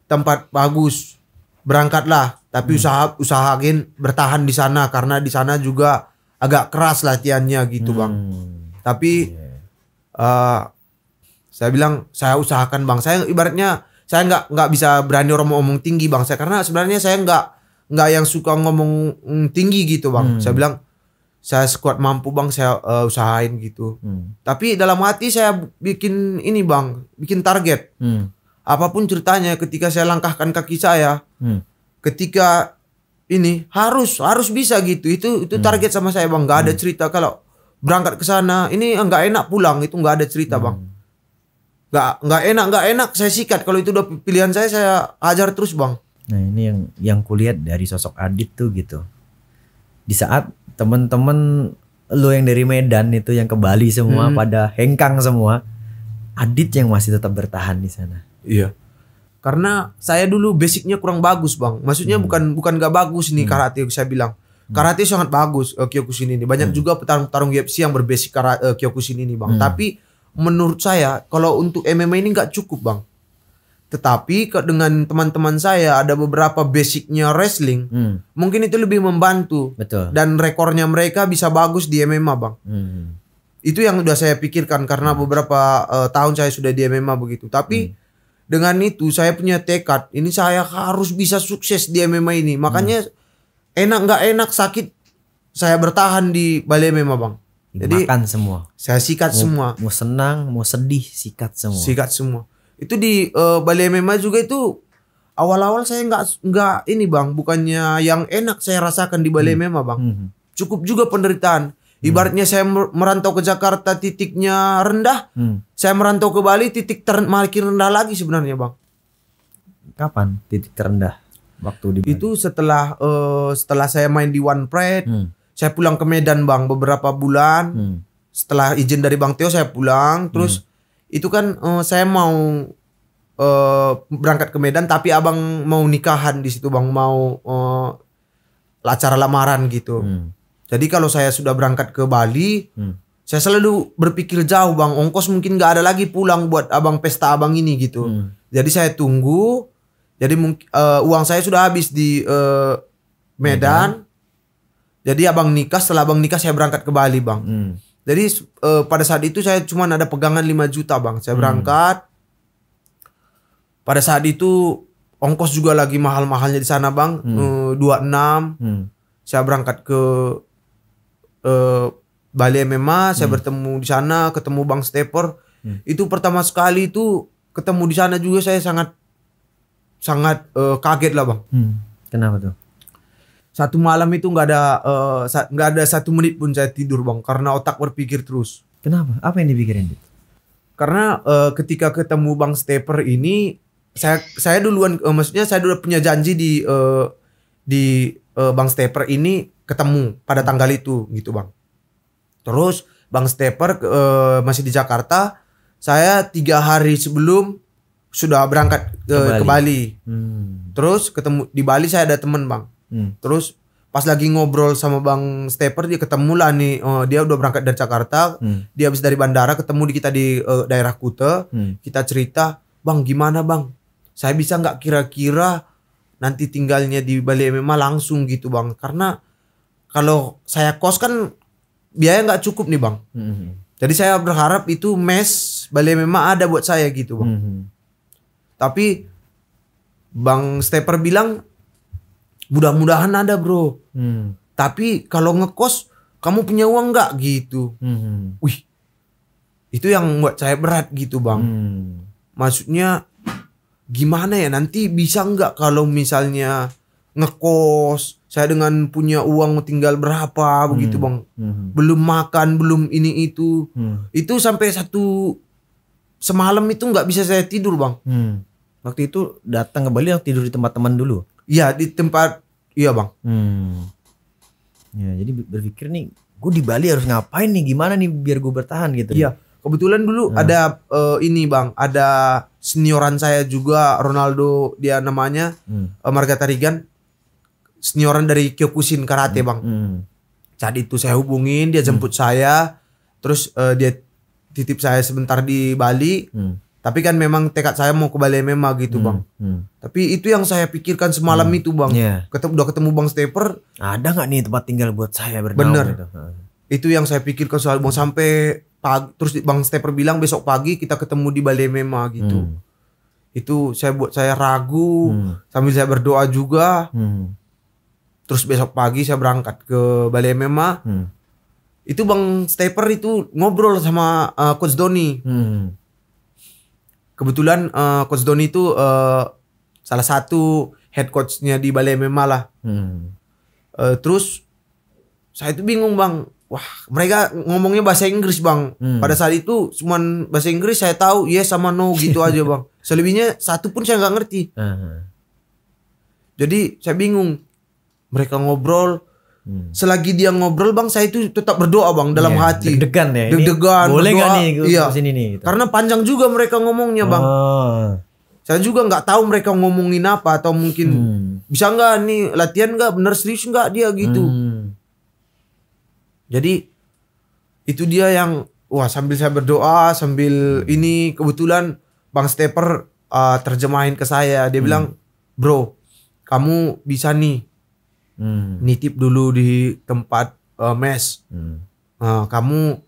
tempat bagus berangkatlah tapi hmm. usaha usahain bertahan di sana karena di sana juga agak keras latihannya gitu hmm. bang tapi yeah. Iya. uh, saya bilang saya usahakan bang saya ibaratnya saya nggak nggak bisa berani orang mau ngomong tinggi bang saya karena sebenarnya saya nggak nggak yang suka ngomong tinggi gitu bang hmm. saya bilang saya sekuat mampu bang saya uh, usahain gitu hmm. tapi dalam hati saya bikin ini bang bikin target hmm. apapun ceritanya ketika saya langkahkan kaki saya hmm. ketika ini harus harus bisa gitu itu itu hmm. target sama saya bang nggak ada hmm. cerita kalau berangkat ke sana ini nggak enak pulang itu nggak ada cerita hmm. bang nggak nggak enak nggak enak saya sikat kalau itu udah pilihan saya saya ajar terus bang nah ini yang yang kulihat dari sosok Adit tuh gitu di saat temen-temen lo yang dari Medan itu yang ke Bali semua hmm. pada hengkang semua. Adit yang masih tetap bertahan di sana. Iya. Karena saya dulu basicnya kurang bagus, Bang. Maksudnya hmm. bukan bukan gak bagus nih hmm. karate yang saya bilang. Hmm. Karate sangat bagus uh, Kyokushin ini. Banyak hmm. juga petarung-petarung UFC yang berbasic karate uh, Kyokushin ini, Bang. Hmm. Tapi menurut saya kalau untuk MMA ini nggak cukup, Bang. Tetapi dengan teman-teman saya ada beberapa basicnya wrestling, hmm. mungkin itu lebih membantu. Betul. Dan rekornya mereka bisa bagus di MMA, bang. Hmm. Itu yang sudah saya pikirkan karena hmm. beberapa uh, tahun saya sudah di MMA begitu. Tapi hmm. dengan itu saya punya tekad, ini saya harus bisa sukses di MMA ini. Makanya hmm. enak nggak enak sakit, saya bertahan di balai MMA, bang. Jadi semua. Saya sikat mau, semua. Mau senang, mau sedih, sikat semua. Sikat semua itu di uh, eh, Bali MMA juga itu awal-awal saya nggak nggak ini bang bukannya yang enak saya rasakan di Bali hmm. MMA bang hmm. cukup juga penderitaan hmm. ibaratnya saya merantau ke Jakarta titiknya rendah hmm. saya merantau ke Bali titik ter makin rendah lagi sebenarnya bang kapan titik terendah waktu di Bali? itu setelah uh, setelah saya main di One Pride hmm. saya pulang ke Medan bang beberapa bulan hmm. setelah izin dari Bang Teo saya pulang terus hmm itu kan uh, saya mau uh, berangkat ke Medan tapi abang mau nikahan di situ bang mau uh, acara lamaran gitu hmm. jadi kalau saya sudah berangkat ke Bali hmm. saya selalu berpikir jauh bang ongkos mungkin nggak ada lagi pulang buat abang pesta abang ini gitu hmm. jadi saya tunggu jadi uh, uang saya sudah habis di uh, Medan. Medan. Jadi abang nikah setelah abang nikah saya berangkat ke Bali bang. Hmm. Jadi uh, pada saat itu saya cuma ada pegangan 5 juta bang. Saya hmm. berangkat. Pada saat itu ongkos juga lagi mahal-mahalnya di sana bang. Hmm. Uh, eh, 26. Hmm. Saya berangkat ke uh, Bali MMA. Saya hmm. bertemu di sana, ketemu bang Stepper. Hmm. Itu pertama sekali itu ketemu di sana juga saya sangat sangat uh, kaget lah bang. Hmm. Kenapa tuh? satu malam itu nggak ada eh, nggak uh, gak ada satu menit pun saya tidur bang karena otak berpikir terus kenapa apa yang dipikirin itu karena uh, ketika ketemu bang Stepper ini saya saya duluan uh, maksudnya saya dulu punya janji di uh, di uh, bang Stepper ini ketemu pada tanggal itu gitu bang terus bang Stepper uh, masih di Jakarta saya tiga hari sebelum sudah berangkat ke, ke Bali, ke Bali. Hmm. terus ketemu di Bali saya ada temen bang Hmm. Terus pas lagi ngobrol sama Bang Stepper dia ketemu lah nih uh, dia udah berangkat dari Jakarta hmm. dia habis dari bandara ketemu di kita di uh, daerah Kuta hmm. kita cerita Bang gimana Bang saya bisa nggak kira-kira nanti tinggalnya di Bali MMA langsung gitu Bang karena kalau saya kos kan biaya nggak cukup nih Bang hmm. jadi saya berharap itu mes Bali MMA ada buat saya gitu Bang hmm. tapi Bang Stepper bilang Mudah-mudahan ada bro. Hmm. Tapi kalau ngekos, kamu punya uang nggak gitu? Hmm. Wih, itu yang buat saya berat gitu bang. Hmm. Maksudnya gimana ya nanti bisa nggak kalau misalnya ngekos, saya dengan punya uang tinggal berapa begitu hmm. bang, hmm. belum makan, belum ini itu, hmm. itu sampai satu semalam itu nggak bisa saya tidur bang. Hmm. Waktu itu datang ke Bali yang tidur di tempat teman dulu. Ya di tempat Iya bang. Hmm. Ya jadi berpikir nih, gue di Bali harus ngapain nih? Gimana nih biar gue bertahan gitu? Iya. Kebetulan dulu hmm. ada uh, ini bang, ada senioran saya juga Ronaldo dia namanya hmm. uh, eh, Marga Tarigan, senioran dari Kyokushin Karate hmm. bang. Hmm. Saat itu saya hubungin, dia jemput hmm. saya, terus uh, dia titip saya sebentar di Bali. Hmm. Tapi kan memang tekad saya mau ke Balai Mema gitu hmm, bang. Hmm. Tapi itu yang saya pikirkan semalam hmm, itu bang. Yeah. Ketemu udah ketemu bang Stepper. Ada nggak nih tempat tinggal buat saya berdua? Bener. Gitu. Hmm. Itu yang saya pikirkan soal mau sampai pagi. Terus bang Stepper bilang besok pagi kita ketemu di Balai Mema gitu. Hmm. Itu saya buat saya ragu hmm. sambil saya berdoa juga. Hmm. Terus besok pagi saya berangkat ke Balai Mema. Hmm. Itu bang Stepper itu ngobrol sama uh, Coach Doni. Hmm kebetulan uh, coach Doni itu uh, salah satu head coachnya di Balai MMA lah hmm. uh, terus saya itu bingung bang wah mereka ngomongnya bahasa Inggris bang hmm. pada saat itu cuma bahasa Inggris saya tahu yes sama no gitu aja bang selebihnya satu pun saya nggak ngerti uh hmm. -huh. jadi saya bingung mereka ngobrol Hmm. Selagi dia ngobrol bang, saya itu tetap berdoa bang dalam yeah, hati. degan ya. Deg-degan. Boleh berdoa, gak nih gue iya. sini nih? Gitu. Karena panjang juga mereka ngomongnya bang. Oh. Saya juga nggak tahu mereka ngomongin apa atau mungkin hmm. bisa nggak nih latihan nggak bener serius nggak dia gitu. Hmm. Jadi itu dia yang wah sambil saya berdoa sambil hmm. ini kebetulan bang Stepper uh, ah, terjemahin ke saya dia hmm. bilang bro kamu bisa nih hmm. nitip dulu di tempat uh, mes hmm. uh, kamu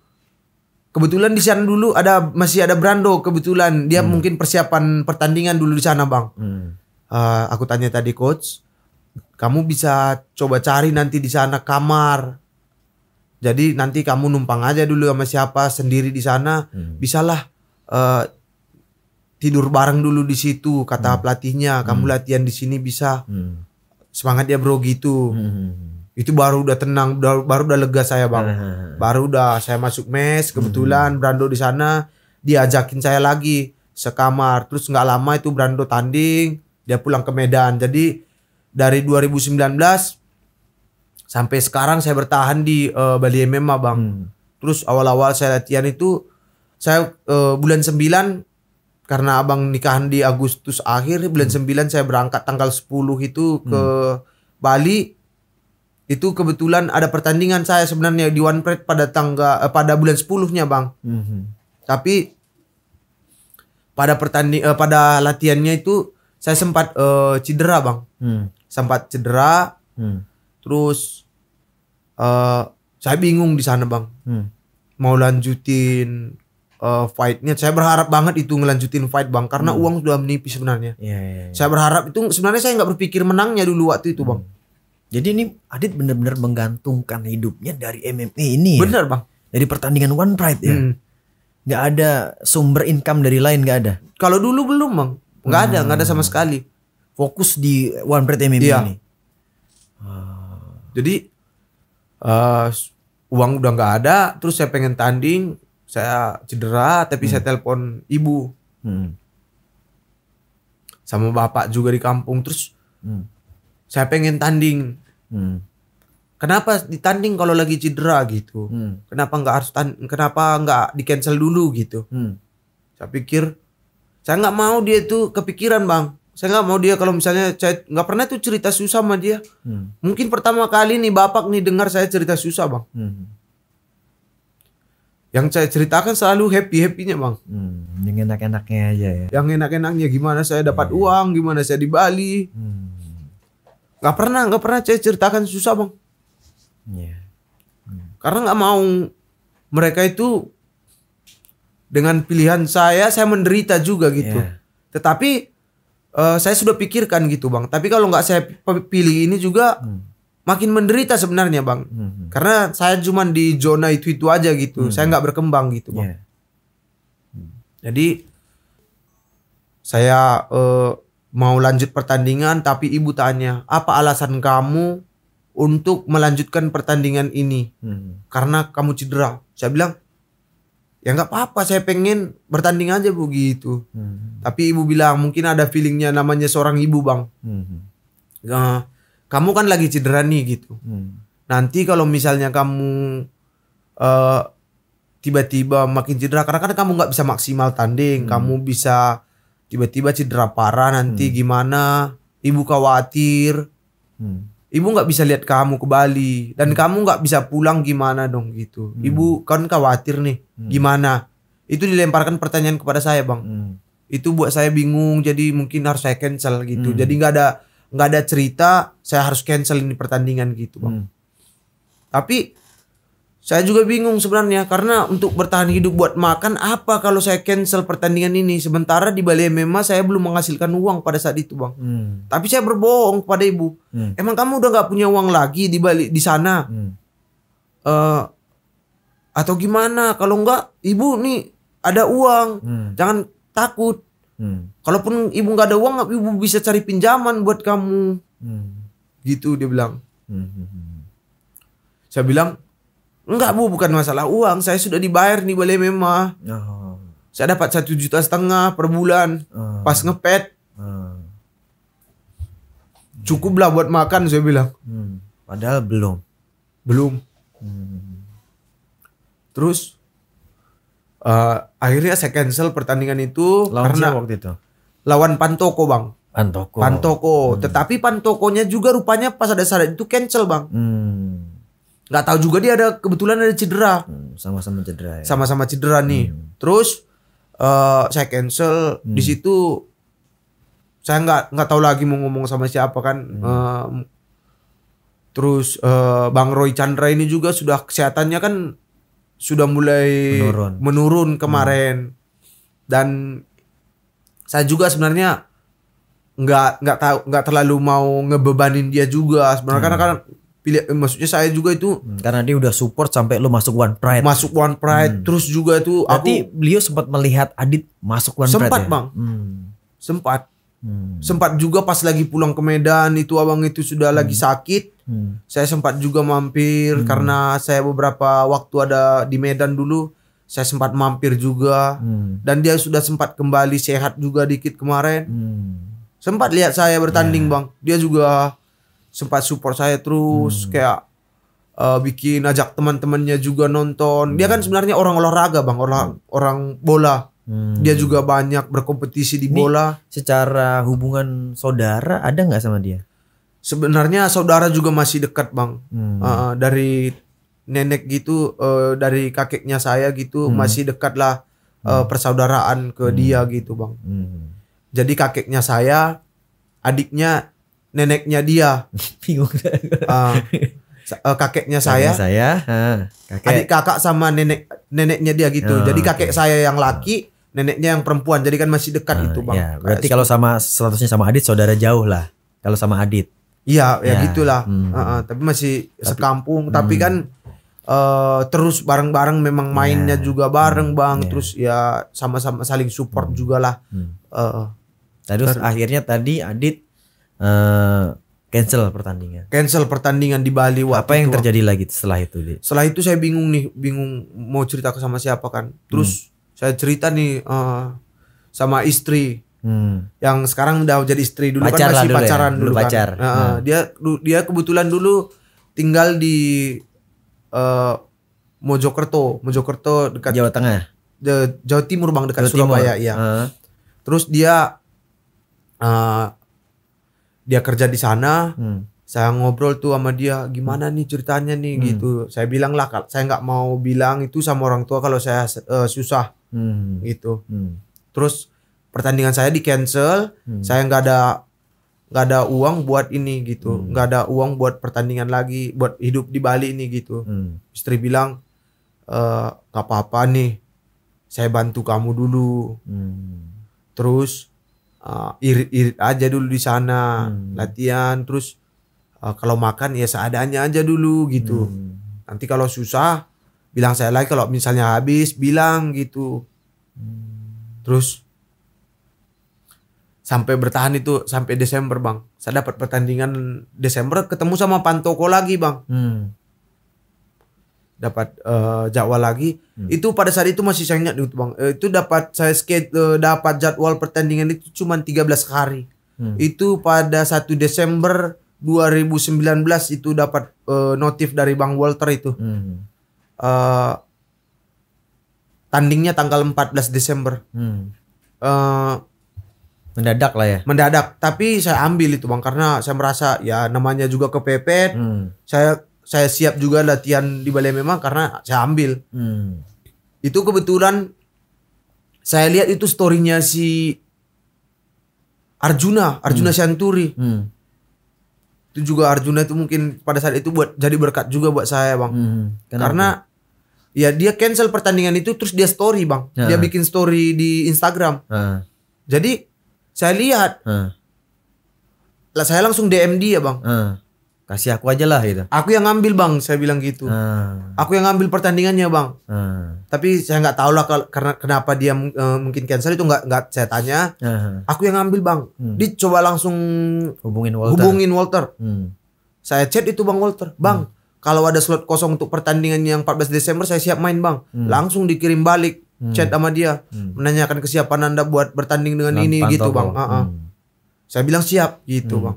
kebetulan di sana dulu ada masih ada Brando kebetulan dia hmm. mungkin persiapan pertandingan dulu di sana bang hmm. uh, aku tanya tadi coach kamu bisa coba cari nanti di sana kamar jadi nanti kamu numpang aja dulu sama siapa sendiri di sana hmm. bisalah uh, tidur bareng dulu di situ kata hmm. pelatihnya kamu hmm. latihan di sini bisa hmm semangat ya bro gitu hmm. itu baru udah tenang baru, baru udah lega saya bang hmm. baru udah saya masuk mes kebetulan hmm. Brando di sana diajakin saya lagi sekamar terus nggak lama itu Brando tanding dia pulang ke Medan jadi dari 2019 sampai sekarang saya bertahan di uh, Bali MMA bang hmm. terus awal-awal saya latihan itu saya uh, bulan 9 karena abang nikahan di Agustus akhir bulan hmm. 9 saya berangkat tanggal 10 itu hmm. ke hmm. Bali itu kebetulan ada pertandingan saya sebenarnya di One Pride pada tanggal eh, pada bulan 10-nya Bang. Hmm. Tapi pada pertanding eh, pada latihannya itu saya sempat eh, cedera Bang. Hmm. Sempat cedera. Hmm. Terus eh, saya bingung di sana Bang. Hmm. Mau lanjutin uh, eh, fightnya. Saya berharap banget itu ngelanjutin fight bang, karena hmm. uang sudah menipis sebenarnya. Yeah, yeah, yeah. Saya berharap itu sebenarnya saya nggak berpikir menangnya dulu waktu itu bang. Hmm. Jadi ini Adit benar-benar menggantungkan hidupnya dari MMA ini. Ya? Bener bang. Dari pertandingan One Pride ya. Hmm. Gak ada sumber income dari lain gak ada. Kalau dulu belum bang, nggak ada hmm. nggak ada sama sekali. Fokus di One Pride MMA yeah. ini. Ah. Jadi uh, uang udah nggak ada, terus saya pengen tanding, saya cedera tapi hmm. saya telepon ibu hmm. sama bapak juga di kampung terus hmm. saya pengen tanding hmm. kenapa ditanding kalau lagi cedera gitu hmm. kenapa nggak harus kenapa nggak di cancel dulu gitu hmm. saya pikir saya nggak mau dia tuh kepikiran bang saya nggak mau dia kalau misalnya saya nggak pernah tuh cerita susah sama dia hmm. mungkin pertama kali nih bapak nih dengar saya cerita susah bang hmm yang saya ceritakan selalu happy happynya bang hmm, yang enak enaknya aja ya yang enak enaknya gimana saya dapat yeah. uang gimana saya di Bali hmm. nggak pernah nggak pernah saya ceritakan susah bang yeah. hmm. karena nggak mau mereka itu dengan pilihan saya saya menderita juga gitu yeah. tetapi uh, saya sudah pikirkan gitu bang tapi kalau nggak saya pilih ini juga hmm makin menderita sebenarnya bang hmm. karena saya cuma di zona itu itu aja gitu hmm. saya nggak berkembang gitu bang yeah. mm. jadi saya uh, mau lanjut pertandingan tapi ibu tanya apa alasan kamu untuk melanjutkan pertandingan ini hmm. karena kamu cedera saya bilang ya nggak apa-apa saya pengen bertanding aja bu gitu hmm. tapi ibu bilang mungkin ada feelingnya namanya seorang ibu bang hmm. Nah, kamu kan lagi cedera nih gitu hmm. nanti kalau misalnya kamu tiba eh, tiba-tiba makin cedera karena kan kamu nggak bisa maksimal tanding hmm. kamu bisa tiba-tiba cedera parah nanti hmm. gimana ibu khawatir hmm. ibu nggak bisa lihat kamu ke Bali dan hmm. kamu nggak bisa pulang gimana dong gitu hmm. ibu kan khawatir nih hmm. gimana itu dilemparkan pertanyaan kepada saya bang hmm. itu buat saya bingung jadi mungkin harus saya cancel gitu hmm. jadi nggak ada nggak ada cerita saya harus cancel ini pertandingan gitu bang. Hmm. Tapi saya juga bingung sebenarnya karena untuk bertahan hidup buat makan apa kalau saya cancel pertandingan ini sementara di Bali MMA saya belum menghasilkan uang pada saat itu bang. Hmm. Tapi saya berbohong kepada ibu. Hmm. Emang kamu udah nggak punya uang lagi di Bali di sana? Hmm. Uh, atau gimana kalau enggak ibu nih ada uang hmm. jangan takut Hmm. Kalaupun ibu nggak ada uang, ibu bisa cari pinjaman buat kamu. Hmm. Gitu dia bilang. Hmm, hmm, hmm, hmm. Saya bilang, enggak bu, bukan masalah uang. Saya sudah dibayar nih boleh memang. Oh. Saya dapat satu juta setengah per bulan oh. pas ngepet. Oh. lah buat makan, saya bilang. Hmm. Padahal belum. Belum. Hmm. Terus uh, akhirnya saya cancel pertandingan itu lawan karena waktu itu lawan Pantoko bang Pantoko Pantoko hmm. tetapi Pantokonya juga rupanya pas ada saat itu cancel bang hmm. nggak tahu juga dia ada kebetulan ada cedera hmm, sama-sama hmm, cedera ya. sama-sama cedera nih hmm. terus uh, saya cancel hmm. di situ saya nggak nggak tahu lagi mau ngomong sama siapa kan hmm. uh, terus uh, Bang Roy Chandra ini juga sudah kesehatannya kan sudah mulai menurun, menurun hmm. kemarin hmm. dan saya juga sebenarnya nggak nggak tahu nggak terlalu mau ngebebanin dia juga sebenarnya hmm. karena kan pilih eh, maksudnya saya juga itu hmm, karena dia udah support sampai lu masuk One Pride masuk One Pride hmm. terus juga itu Berarti aku beliau sempat melihat Adit masuk One sempat Pride sempat ya? bang hmm. sempat Hmm. Sempat juga pas lagi pulang ke Medan itu abang itu sudah hmm. lagi sakit. Hmm. Saya sempat juga mampir hmm. karena saya beberapa waktu ada di Medan dulu. Saya sempat mampir juga hmm. dan dia sudah sempat kembali sehat juga dikit kemarin. Hmm. Sempat lihat saya bertanding, yeah. Bang. Dia juga sempat support saya terus hmm. kayak uh, bikin ajak teman-temannya juga nonton. Hmm. Dia kan sebenarnya orang olahraga, Bang, orang hmm. orang bola. Hmm. Dia juga banyak berkompetisi di Ini bola. Secara hubungan saudara ada nggak sama dia? Sebenarnya saudara juga masih dekat bang. Hmm. Uh, dari nenek gitu, uh, dari kakeknya saya gitu hmm. masih dekat lah uh, hmm. persaudaraan ke hmm. dia gitu bang. Hmm. Jadi kakeknya saya, adiknya, neneknya dia. Bingung. uh, kakeknya saya, saya uh, kakek. adik kakak sama nenek neneknya dia gitu. Oh, Jadi kakek okay. saya yang laki, neneknya yang perempuan jadi kan masih dekat uh, ah, itu bang. Ya, berarti kalau sama statusnya sama Adit saudara jauh lah kalau sama Adit. Iya ya, ya gitulah. Hmm. Uh, uh, tapi masih tapi, sekampung hmm. tapi kan uh, terus bareng-bareng memang iya. mainnya ya. juga bareng hmm. bang ya. terus ya sama-sama saling support hmm. juga lah. Hmm. Uh, terus ter akhirnya tadi Adit uh, cancel pertandingan. Cancel pertandingan di Bali. Waktu Apa yang itu, terjadi lagi setelah itu? Setelah itu saya bingung nih, bingung mau cerita ke sama siapa kan. Terus hmm saya cerita nih uh, sama istri hmm. yang sekarang udah jadi istri dulu kan pacar kan masih dulu ya? pacaran ya? dulu, dulu kan pacar. Nah, hmm. dia dia kebetulan dulu tinggal di uh, Mojokerto Mojokerto dekat Jawa Tengah de, Jawa Timur bang dekat Jawa Surabaya Timur. ya uh. terus dia uh, dia kerja di sana hmm. saya ngobrol tuh sama dia gimana nih ceritanya nih hmm. gitu saya bilang lah saya nggak mau bilang itu sama orang tua kalau saya uh, susah hmm. gitu hmm. terus pertandingan saya di cancel hmm. saya nggak ada nggak ada uang buat ini gitu hmm. nggak hmm. ada uang buat pertandingan lagi buat hidup di Bali ini gitu hmm. istri bilang e, nggak apa-apa nih saya bantu kamu dulu hmm. terus uh, eh, irit-irit aja dulu di sana hmm. latihan terus uh, kalau makan ya seadanya aja dulu gitu hmm. nanti kalau susah bilang saya lagi kalau misalnya habis bilang gitu terus sampai bertahan itu sampai Desember bang saya dapat pertandingan Desember ketemu sama Pantoko lagi bang hmm. dapat uh, jadwal lagi hmm. itu pada saat itu masih saya ingat bang eh, itu dapat saya skate uh, dapat jadwal pertandingan itu cuma 13 hari hmm. itu pada 1 Desember 2019 itu dapat uh, notif dari Bang Walter itu hmm Eh, tandingnya tanggal 14 Desember. Hmm. Uh, mendadak lah ya. Mendadak, tapi saya ambil itu Bang karena saya merasa ya namanya juga kepepet. Hmm. Saya saya siap juga latihan di Balai memang karena saya ambil. Hmm. Itu kebetulan saya lihat itu storynya si Arjuna, Arjuna hmm. Santuri. Hmm. Itu juga Arjuna itu mungkin pada saat itu buat jadi berkat juga buat saya, Bang. Hmm. Karena Ya dia cancel pertandingan itu terus dia story bang, uh. dia bikin story di Instagram. Uh. Jadi saya lihat, uh. lah saya langsung DM dia bang. Uh. Kasih aku aja lah gitu. Aku yang ngambil bang, saya bilang gitu. Uh. Aku yang ngambil pertandingannya bang. Uh. Tapi saya nggak tahu lah karena kenapa dia uh, mungkin cancel itu nggak nggak saya tanya. Uh. Aku yang ngambil bang. Hmm. Dia coba langsung hubungin Walter. Hubungin Walter. Hmm. Saya chat itu bang Walter, bang. Hmm kalau ada slot kosong untuk pertandingan yang 14 Desember saya siap main bang hmm. langsung dikirim balik hmm. chat sama dia hmm. menanyakan kesiapan anda buat bertanding dengan Lampan ini gitu bang Hmm. saya bilang siap gitu hmm. bang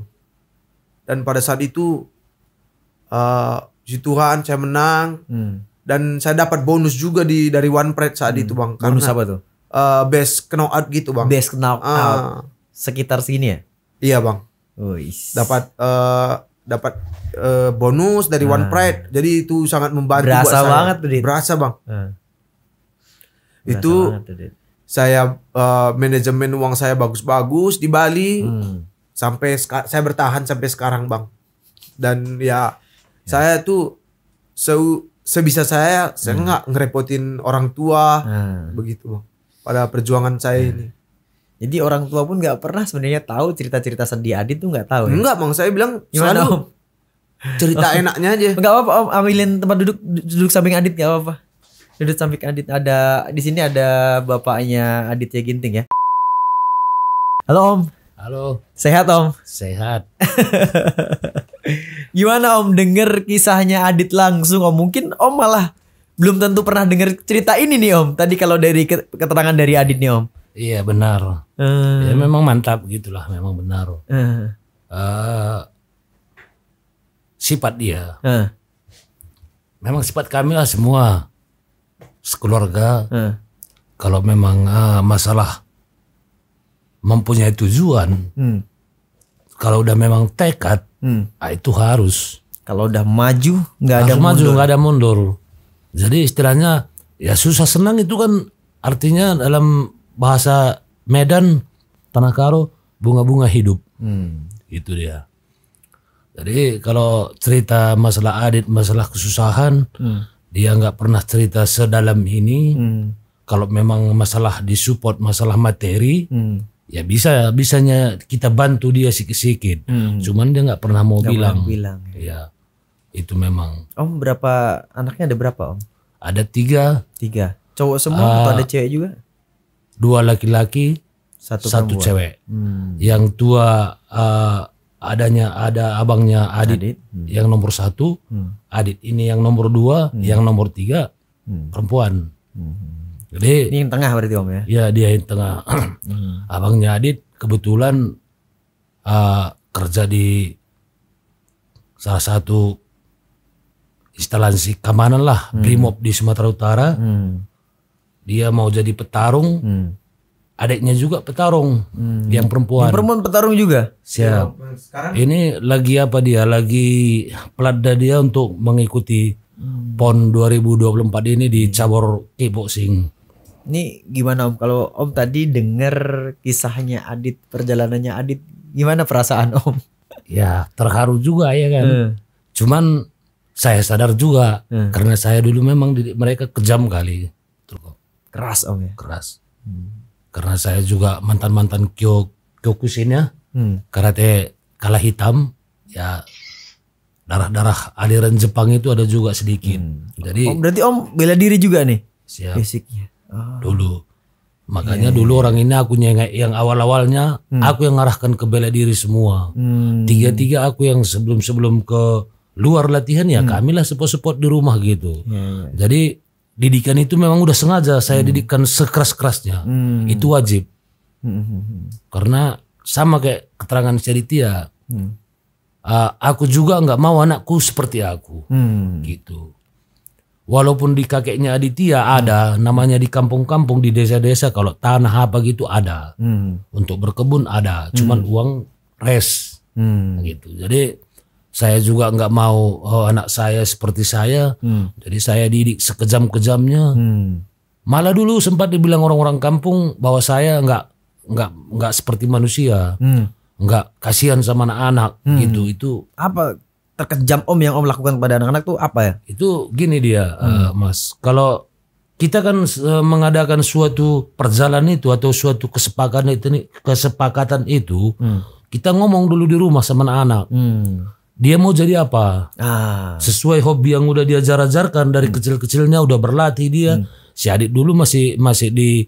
dan pada saat itu uh, si Tuhan saya menang hmm. dan saya dapat bonus juga di dari One Pride saat hmm. itu bang bonus apa tuh uh, best knockout gitu bang best knockout uh, sekitar sini ya iya bang Uis. dapat uh, dapat uh, bonus dari hmm. One Pride. Jadi itu sangat membantu Berasa buat saya. banget tuh, Berasa, Bang. Hmm. Berasa itu banget saya uh, manajemen uang saya bagus-bagus di Bali. Hmm. Sampai saya bertahan sampai sekarang, Bang. Dan ya, ya. saya tuh se sebisa saya hmm. saya nggak ngerepotin orang tua hmm. begitu, Bang. Pada perjuangan saya hmm. ini. Jadi orang tua pun nggak pernah sebenarnya tahu cerita-cerita sedih Adit tuh nggak tahu. Ya? Enggak bang, saya bilang gimana om? Cerita om. Oh. enaknya aja. Enggak apa-apa om, ambilin tempat duduk duduk samping Adit nggak apa-apa. Duduk samping Adit ada di sini ada bapaknya Adit ya Ginting ya. Halo om. Halo. Sehat om. Sehat. gimana om dengar kisahnya Adit langsung om mungkin om malah belum tentu pernah dengar cerita ini nih om. Tadi kalau dari keterangan dari Adit nih om. Iya benar. Uh. Ya memang mantap gitulah, memang benar. Uh. Uh, sifat dia. Uh. Memang sifat kami lah semua sekeluarga. Uh. Kalau memang uh, masalah mempunyai tujuan, hmm. kalau udah memang tekad, hmm. nah itu harus. Kalau udah maju, nggak ada maju, nggak ada mundur. Jadi istilahnya ya susah senang itu kan artinya dalam bahasa Medan Tanah Karo bunga-bunga hidup. Hmm. Itu dia. Jadi kalau cerita masalah adit, masalah kesusahan, hmm. dia nggak pernah cerita sedalam ini. Hmm. Kalau memang masalah disupport, masalah materi, hmm. ya bisa bisanya kita bantu dia sedikit-sedikit. Hmm. Cuman dia nggak pernah mau gak bilang. bilang. Ya. ya, itu memang. Om berapa anaknya ada berapa om? Ada tiga. Tiga. Cowok semua uh, atau ada cewek juga? dua laki-laki satu, satu cewek hmm. yang tua uh, adanya ada abangnya Adit, Adit. Hmm. yang nomor satu hmm. Adit ini yang nomor dua hmm. yang nomor tiga hmm. perempuan hmm. jadi ini yang tengah berarti om ya ya dia yang tengah hmm. abangnya Adit kebetulan uh, kerja di salah satu instalasi keamanan lah hmm. brimob di Sumatera Utara hmm dia mau jadi petarung hmm. adiknya juga petarung hmm. yang perempuan yang perempuan petarung juga siap sekarang ini lagi apa dia lagi pelada dia untuk mengikuti hmm. PON 2024 ini di hmm. cabur kickboxing ini gimana om kalau om tadi dengar kisahnya Adit perjalanannya Adit gimana perasaan om ya terharu juga ya kan hmm. cuman saya sadar juga hmm. karena saya dulu memang didik mereka kejam kali Keras om ya. Keras. Hmm. Karena saya juga mantan-mantan Kyo Kyokushin ya. Hmm. Karate kalah hitam ya darah-darah aliran Jepang itu ada juga sedikit. Hmm. Jadi Om berarti Om bela diri juga nih. Siap. Basicnya. Oh. Dulu. Makanya yeah. Iya, dulu iya. orang ini aku yang yang awal-awalnya hmm. aku yang ngarahkan ke bela diri semua. Hmm. Tiga-tiga aku yang sebelum-sebelum ke luar latihan ya hmm. lah support-support di rumah gitu. Hmm. Jadi didikan itu memang udah sengaja saya hmm. didikan sekeras-kerasnya. Hmm. Itu wajib. Hmm. hmm, hmm. Karena sama kayak keterangan Ceritia. Ya. Hmm. Uh, aku juga nggak mau anakku seperti aku. Hmm. Gitu. Walaupun di kakeknya Aditya ya hmm. ada namanya di kampung-kampung di desa-desa kalau tanah apa gitu ada. Hmm. Untuk berkebun ada, cuman hmm. uang res. Hmm. Gitu. Jadi saya juga nggak mau oh, anak saya seperti saya hmm. jadi saya didik sekejam-kejamnya hmm. malah dulu sempat dibilang orang-orang kampung bahwa saya nggak nggak nggak seperti manusia hmm. kasihan sama anak-anak hmm. gitu itu apa terkejam om yang om lakukan kepada anak-anak tuh apa ya itu gini dia hmm. uh, mas kalau kita kan eh, mengadakan suatu perjalanan itu atau suatu kesepakatan itu kesepakatan itu hmm. kita ngomong dulu di rumah sama anak-anak hmm dia mau jadi apa? Ah. Sesuai hobi yang udah dia ajar-ajarkan dari hmm. kecil-kecilnya udah berlatih dia. Hmm. Si adik dulu masih masih di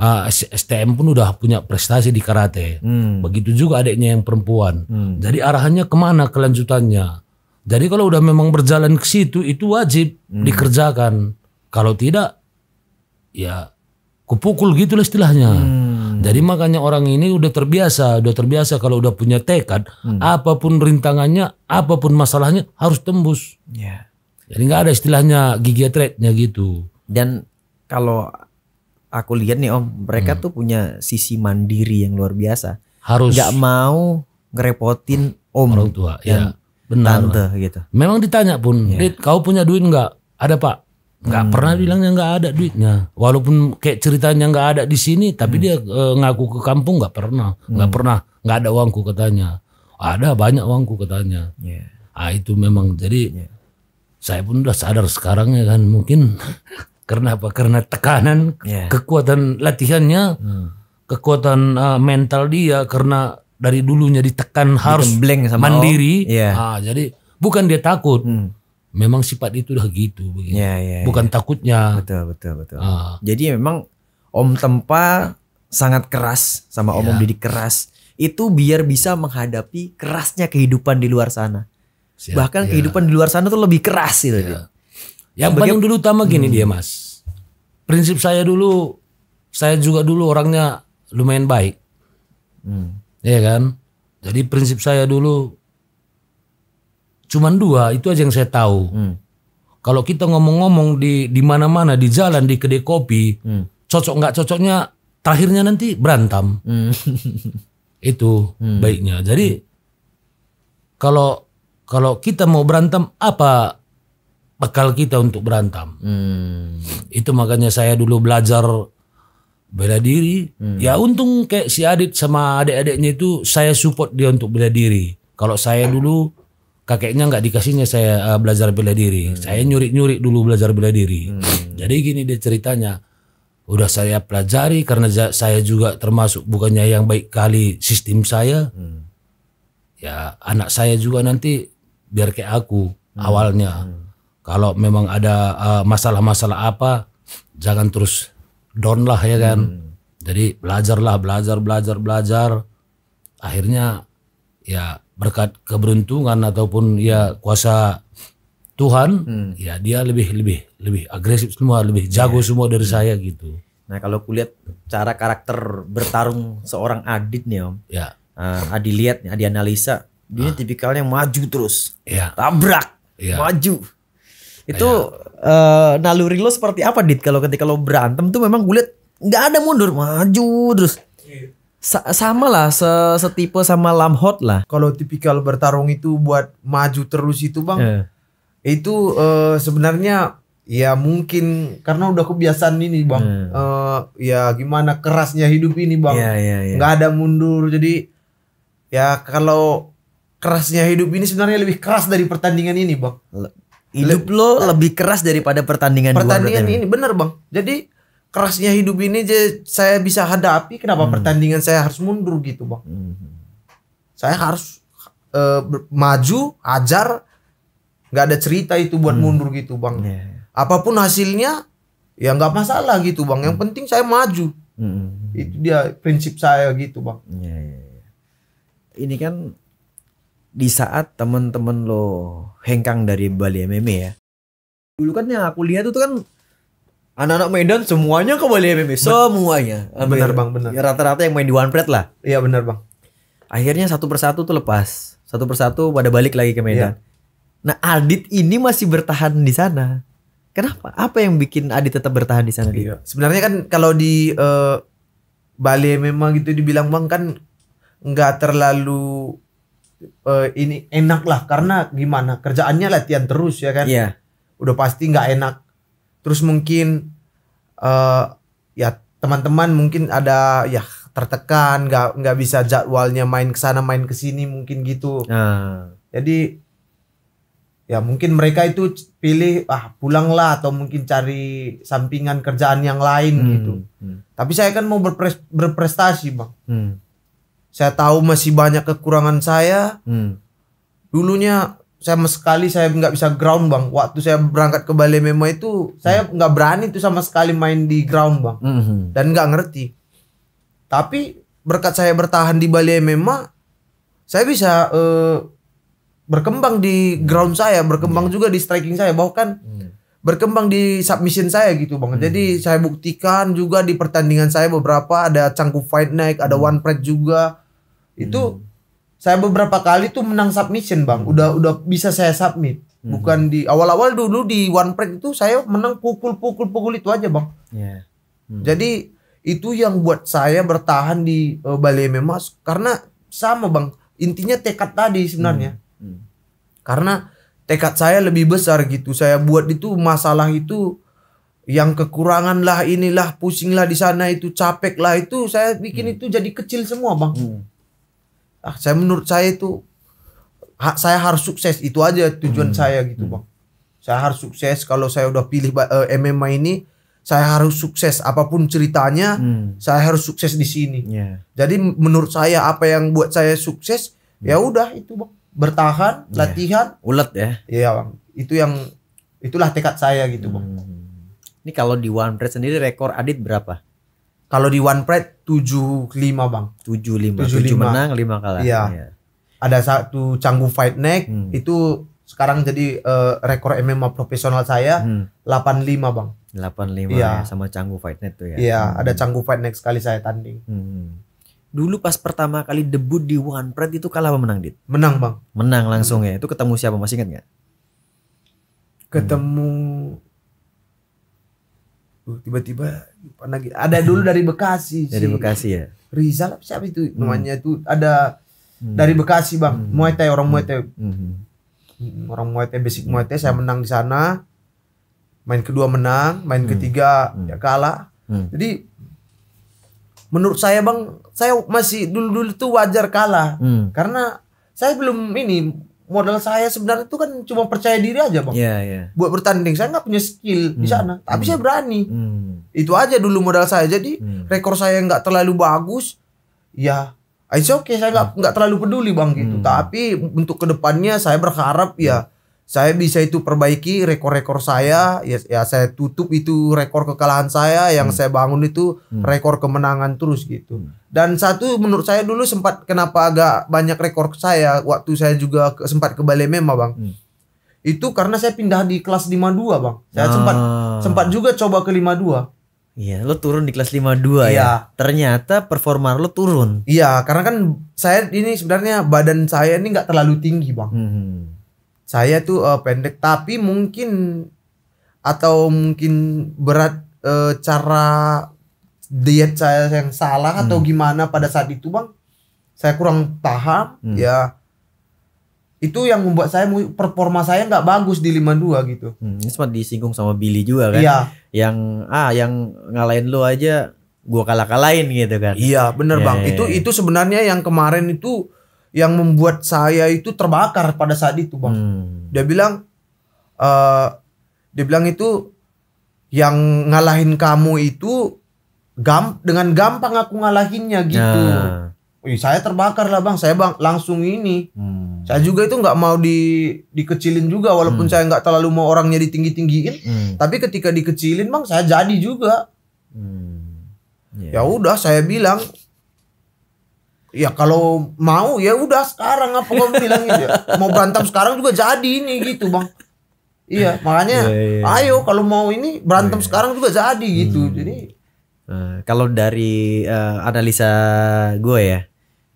uh, ah, STM pun udah punya prestasi di karate. Hmm. Begitu juga adiknya yang perempuan. Hmm. Jadi arahannya kemana kelanjutannya? Jadi kalau udah memang berjalan ke situ itu wajib hmm. dikerjakan. Kalau tidak, ya kupukul gitulah istilahnya. Hmm jadi makanya orang ini udah terbiasa, udah terbiasa kalau udah punya tekad, hmm. apapun rintangannya, apapun masalahnya harus tembus. Ya. Jadi nggak ada istilahnya gigi threadnya gitu. Dan kalau aku lihat nih Om, mereka hmm. tuh punya sisi mandiri yang luar biasa. Harus. Gak mau ngerepotin Om. Orang tua. Ya. Benar. Tante gitu. Memang ditanya pun, ya. kau punya duit nggak? Ada pak nggak hmm. pernah bilangnya nggak ada duitnya walaupun kayak ceritanya nggak ada di sini tapi hmm. dia e, ngaku ke kampung nggak pernah nggak hmm. pernah nggak ada uangku katanya ada banyak uangku katanya yeah. ah itu memang jadi yeah. saya pun udah sadar sekarang ya kan mungkin karena apa karena tekanan yeah. kekuatan latihannya hmm. kekuatan uh, mental dia karena dari dulunya ditekan harus sama mandiri yeah. ah jadi bukan dia takut hmm memang sifat itu udah gitu begitu. Ya, ya, Bukan ya. takutnya. Betul, betul, betul. Uh. Jadi memang Om Tempa sangat keras sama Om ya. Om didik keras itu biar bisa menghadapi kerasnya kehidupan di luar sana. Siap, Bahkan ya. kehidupan di luar sana tuh lebih keras gitu. Ya. Yang paling bagi... dulu utama gini hmm. dia, Mas. Prinsip saya dulu saya juga dulu orangnya lumayan baik. Hmm. Iya kan? Jadi prinsip saya dulu Cuman dua itu aja yang saya tahu. Hmm. Kalau kita ngomong-ngomong di di mana-mana di jalan di kedai kopi, hmm. cocok nggak cocoknya terakhirnya nanti berantem. Hmm. itu hmm. baiknya. Jadi kalau kalau kita mau berantem apa bekal kita untuk berantem? Hmm. Itu makanya saya dulu belajar bela diri. Hmm. Ya untung kayak si Adit sama adik-adiknya itu saya support dia untuk bela diri. Kalau saya dulu kakeknya nggak dikasihnya saya uh, belajar bela diri. Hmm. Saya nyuri-nyuri dulu belajar bela diri. Hmm. Jadi gini dia ceritanya. Udah saya pelajari karena saya juga termasuk bukannya yang baik kali sistem saya. Hmm. Ya anak saya juga nanti biar kayak aku hmm. awalnya. Hmm. Kalau memang ada eh, masalah-masalah uh, apa jangan terus down lah ya kan. Hmm. Jadi belajarlah, belajar, belajar, belajar. Akhirnya ya berkat keberuntungan ataupun ya kuasa Tuhan hmm. ya dia lebih lebih lebih agresif semua lebih jago yeah. semua dari hmm. saya gitu nah kalau kulihat cara karakter bertarung seorang Adit nih om ya uh, Adi lihat Adi analisa dia ah. tipikalnya maju terus ya. tabrak ya. maju itu ya. uh, naluri lo seperti apa dit kalau ketika lo berantem tuh memang kulihat nggak ada mundur maju terus Sa sama lah se setipe sama Lamhot lah. Kalau tipikal bertarung itu buat maju terus itu bang, yeah. itu uh, sebenarnya ya mungkin karena udah kebiasaan ini bang. Yeah. Iya. Uh, ya gimana kerasnya hidup ini bang, yeah, yeah, yeah. nggak ada mundur jadi ya kalau kerasnya hidup ini sebenarnya lebih keras dari pertandingan ini bang. Hidup Le lo lebih keras daripada pertandingan pertandingan dua, ini bener bang. Jadi kerasnya hidup ini saya bisa hadapi kenapa hmm. pertandingan saya harus mundur gitu bang hmm. saya harus uh, maju ajar nggak ada cerita itu buat hmm. mundur gitu bang yeah. apapun hasilnya ya nggak masalah gitu bang yang hmm. penting saya maju hmm. itu dia prinsip saya gitu bang yeah, yeah, yeah. ini kan di saat temen-temen lo hengkang dari Bali MMA ya dulu kan yang aku lihat itu kan Anak-anak Medan semuanya ke Bali MMA, semuanya. Benar bang, benar. Ya, rata-rata yang main di One Plate lah. Iya benar bang. Akhirnya satu persatu tuh lepas, satu persatu pada balik lagi ke Medan. ya. Nah Adit ini masih bertahan di sana. Kenapa? Apa yang bikin Adit tetap bertahan di sana? Iya. Sebenarnya kan kalau di uh, Bali memang gitu dibilang bang kan nggak terlalu uh, ini enak lah karena gimana kerjaannya latihan terus ya kan. Iya. Udah pasti nggak enak terus mungkin uh, ya teman-teman mungkin ada ya tertekan nggak nggak bisa jadwalnya main ke sana main ke sini mungkin gitu nah. jadi ya mungkin mereka itu pilih ah pulanglah atau mungkin cari sampingan kerjaan yang lain hmm. gitu hmm. tapi saya kan mau berpre berprestasi bang hmm. saya tahu masih banyak kekurangan saya hmm. dulunya sama sekali saya nggak bisa ground bang waktu saya berangkat ke balai Memo itu saya hmm. nggak berani tuh sama sekali main di ground bang -hmm. dan nggak ngerti tapi berkat saya bertahan di balai Memo saya bisa uh, berkembang di ground saya berkembang hmm. juga di striking saya bahkan hmm. berkembang di submission saya gitu bang hmm. jadi saya buktikan juga di pertandingan saya beberapa ada cangkuk fight naik ada hmm. one press juga itu hmm saya beberapa kali tuh menang submission bang udah udah bisa saya submit hmm. bukan di awal-awal dulu di one press itu saya menang pukul-pukul-pukul itu aja bang yeah. hmm. jadi itu yang buat saya bertahan di uh, eh, Bali MMA karena sama bang intinya tekad tadi sebenarnya hmm. Hmm. karena tekad saya lebih besar gitu saya buat itu masalah itu yang kekurangan lah inilah pusing lah di sana itu capek lah itu saya bikin hmm. itu jadi kecil semua bang hmm ah saya menurut saya itu ha, saya harus sukses itu aja tujuan hmm. saya gitu hmm. bang saya harus sukses kalau saya udah pilih uh, eh, MMA ini saya harus sukses apapun ceritanya hmm. saya harus sukses di sini yeah. jadi menurut saya apa yang buat saya sukses hmm. ya udah itu bang bertahan yeah. latihan ulet ya iya bang itu yang itulah tekad saya gitu bang hmm. ini kalau di One Press sendiri rekor adit berapa kalau di One Pride lima bang. Tujuh 75. 7 menang, lima kalah. Iya. Ya. Ada satu canggu fight neck hmm. itu sekarang jadi uh, rekor MMA profesional saya hmm. lima bang. 85 iya. ya, sama canggu fight neck tuh ya. Iya, hmm. ada canggu fight neck sekali saya tanding. Hmm. Dulu pas pertama kali debut di One Pride itu kalah apa menang dit? Menang bang. Menang langsung hmm. ya. Itu ketemu siapa masih ingat nggak? Ketemu hmm tiba-tiba gitu. ada dulu dari Bekasi dari Bekasi ya Rizal siapa itu hmm. namanya itu ada hmm. dari Bekasi bang hmm. Muay Thai orang hmm. Muay Thai hmm. hmm. orang Muay Thai basic Muay Thai saya hmm. menang di sana main kedua menang main hmm. ketiga hmm. ya kalah hmm. jadi menurut saya bang saya masih dulu dulu tuh wajar kalah hmm. karena saya belum ini modal saya sebenarnya itu kan cuma percaya diri aja bang. Yeah, yeah. Buat bertanding saya nggak punya skill hmm. di sana, tapi hmm. saya berani. Hmm. Itu aja dulu modal saya. Jadi hmm. rekor saya nggak terlalu bagus, ya. oke okay, saya nggak hmm. nggak terlalu peduli bang gitu. Hmm. Tapi untuk kedepannya saya berharap ya hmm saya bisa itu perbaiki rekor-rekor saya ya, ya saya tutup itu rekor kekalahan saya yang hmm. saya bangun itu hmm. rekor kemenangan terus gitu hmm. dan satu menurut saya dulu sempat kenapa agak banyak rekor saya waktu saya juga ke, sempat ke Bali Mema bang hmm. itu karena saya pindah di kelas 52 bang saya ah. sempat sempat juga coba ke 52 Iya, lo turun di kelas 52 ya? iya. ya. Ternyata performa lo turun. Iya, karena kan saya ini sebenarnya badan saya ini nggak terlalu tinggi, Bang. Hmm saya tuh uh, pendek tapi mungkin atau mungkin berat uh, cara diet saya yang salah hmm. atau gimana pada saat itu bang saya kurang paham hmm. ya itu yang membuat saya performa saya nggak bagus di 52 gitu. Hmm, ini sempat disinggung sama Billy juga kan. Iya. Yang ah yang ngalahin lo aja gua kalah-kalahin gitu kan. Iya, bener ya, Bang. Ya, itu ya. itu sebenarnya yang kemarin itu yang membuat saya itu terbakar pada saat itu bang hmm. dia bilang uh, dia bilang itu yang ngalahin kamu itu gam dengan gampang aku ngalahinnya gitu nah. Wih, saya terbakar lah bang saya bang langsung ini hmm. saya juga itu nggak mau di dikecilin juga walaupun hmm. saya nggak terlalu mau orangnya ditinggi tinggiin hmm. tapi ketika dikecilin bang saya jadi juga hmm. yeah. ya udah saya bilang Ya kalau mau ya udah sekarang apa kamu bilang ya. Mau berantem sekarang juga jadi ini gitu bang. Iya makanya yeah, yeah. Iya. ayo kalau mau ini berantem yeah. sekarang juga jadi gitu. Hmm. Jadi uh, kalau dari uh, analisa gue ya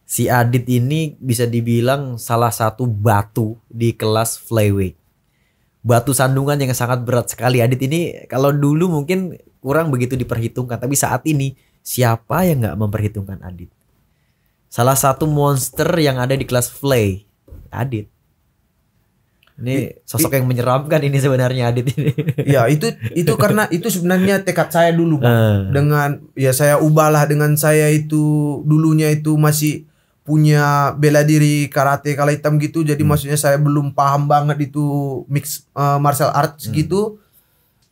si Adit ini bisa dibilang salah satu batu di kelas flyweight. Batu sandungan yang sangat berat sekali. Adit ini kalau dulu mungkin kurang begitu diperhitungkan tapi saat ini siapa yang nggak memperhitungkan Adit? Salah satu monster yang ada di kelas play, Adit. Ini sosok yang menyeramkan ini sebenarnya Adit ini. Ya itu itu karena itu sebenarnya tekad saya dulu hmm. Dengan ya saya ubahlah dengan saya itu dulunya itu masih punya bela diri karate kala hitam gitu. Jadi hmm. maksudnya saya belum paham banget itu mix uh, martial arts hmm. gitu.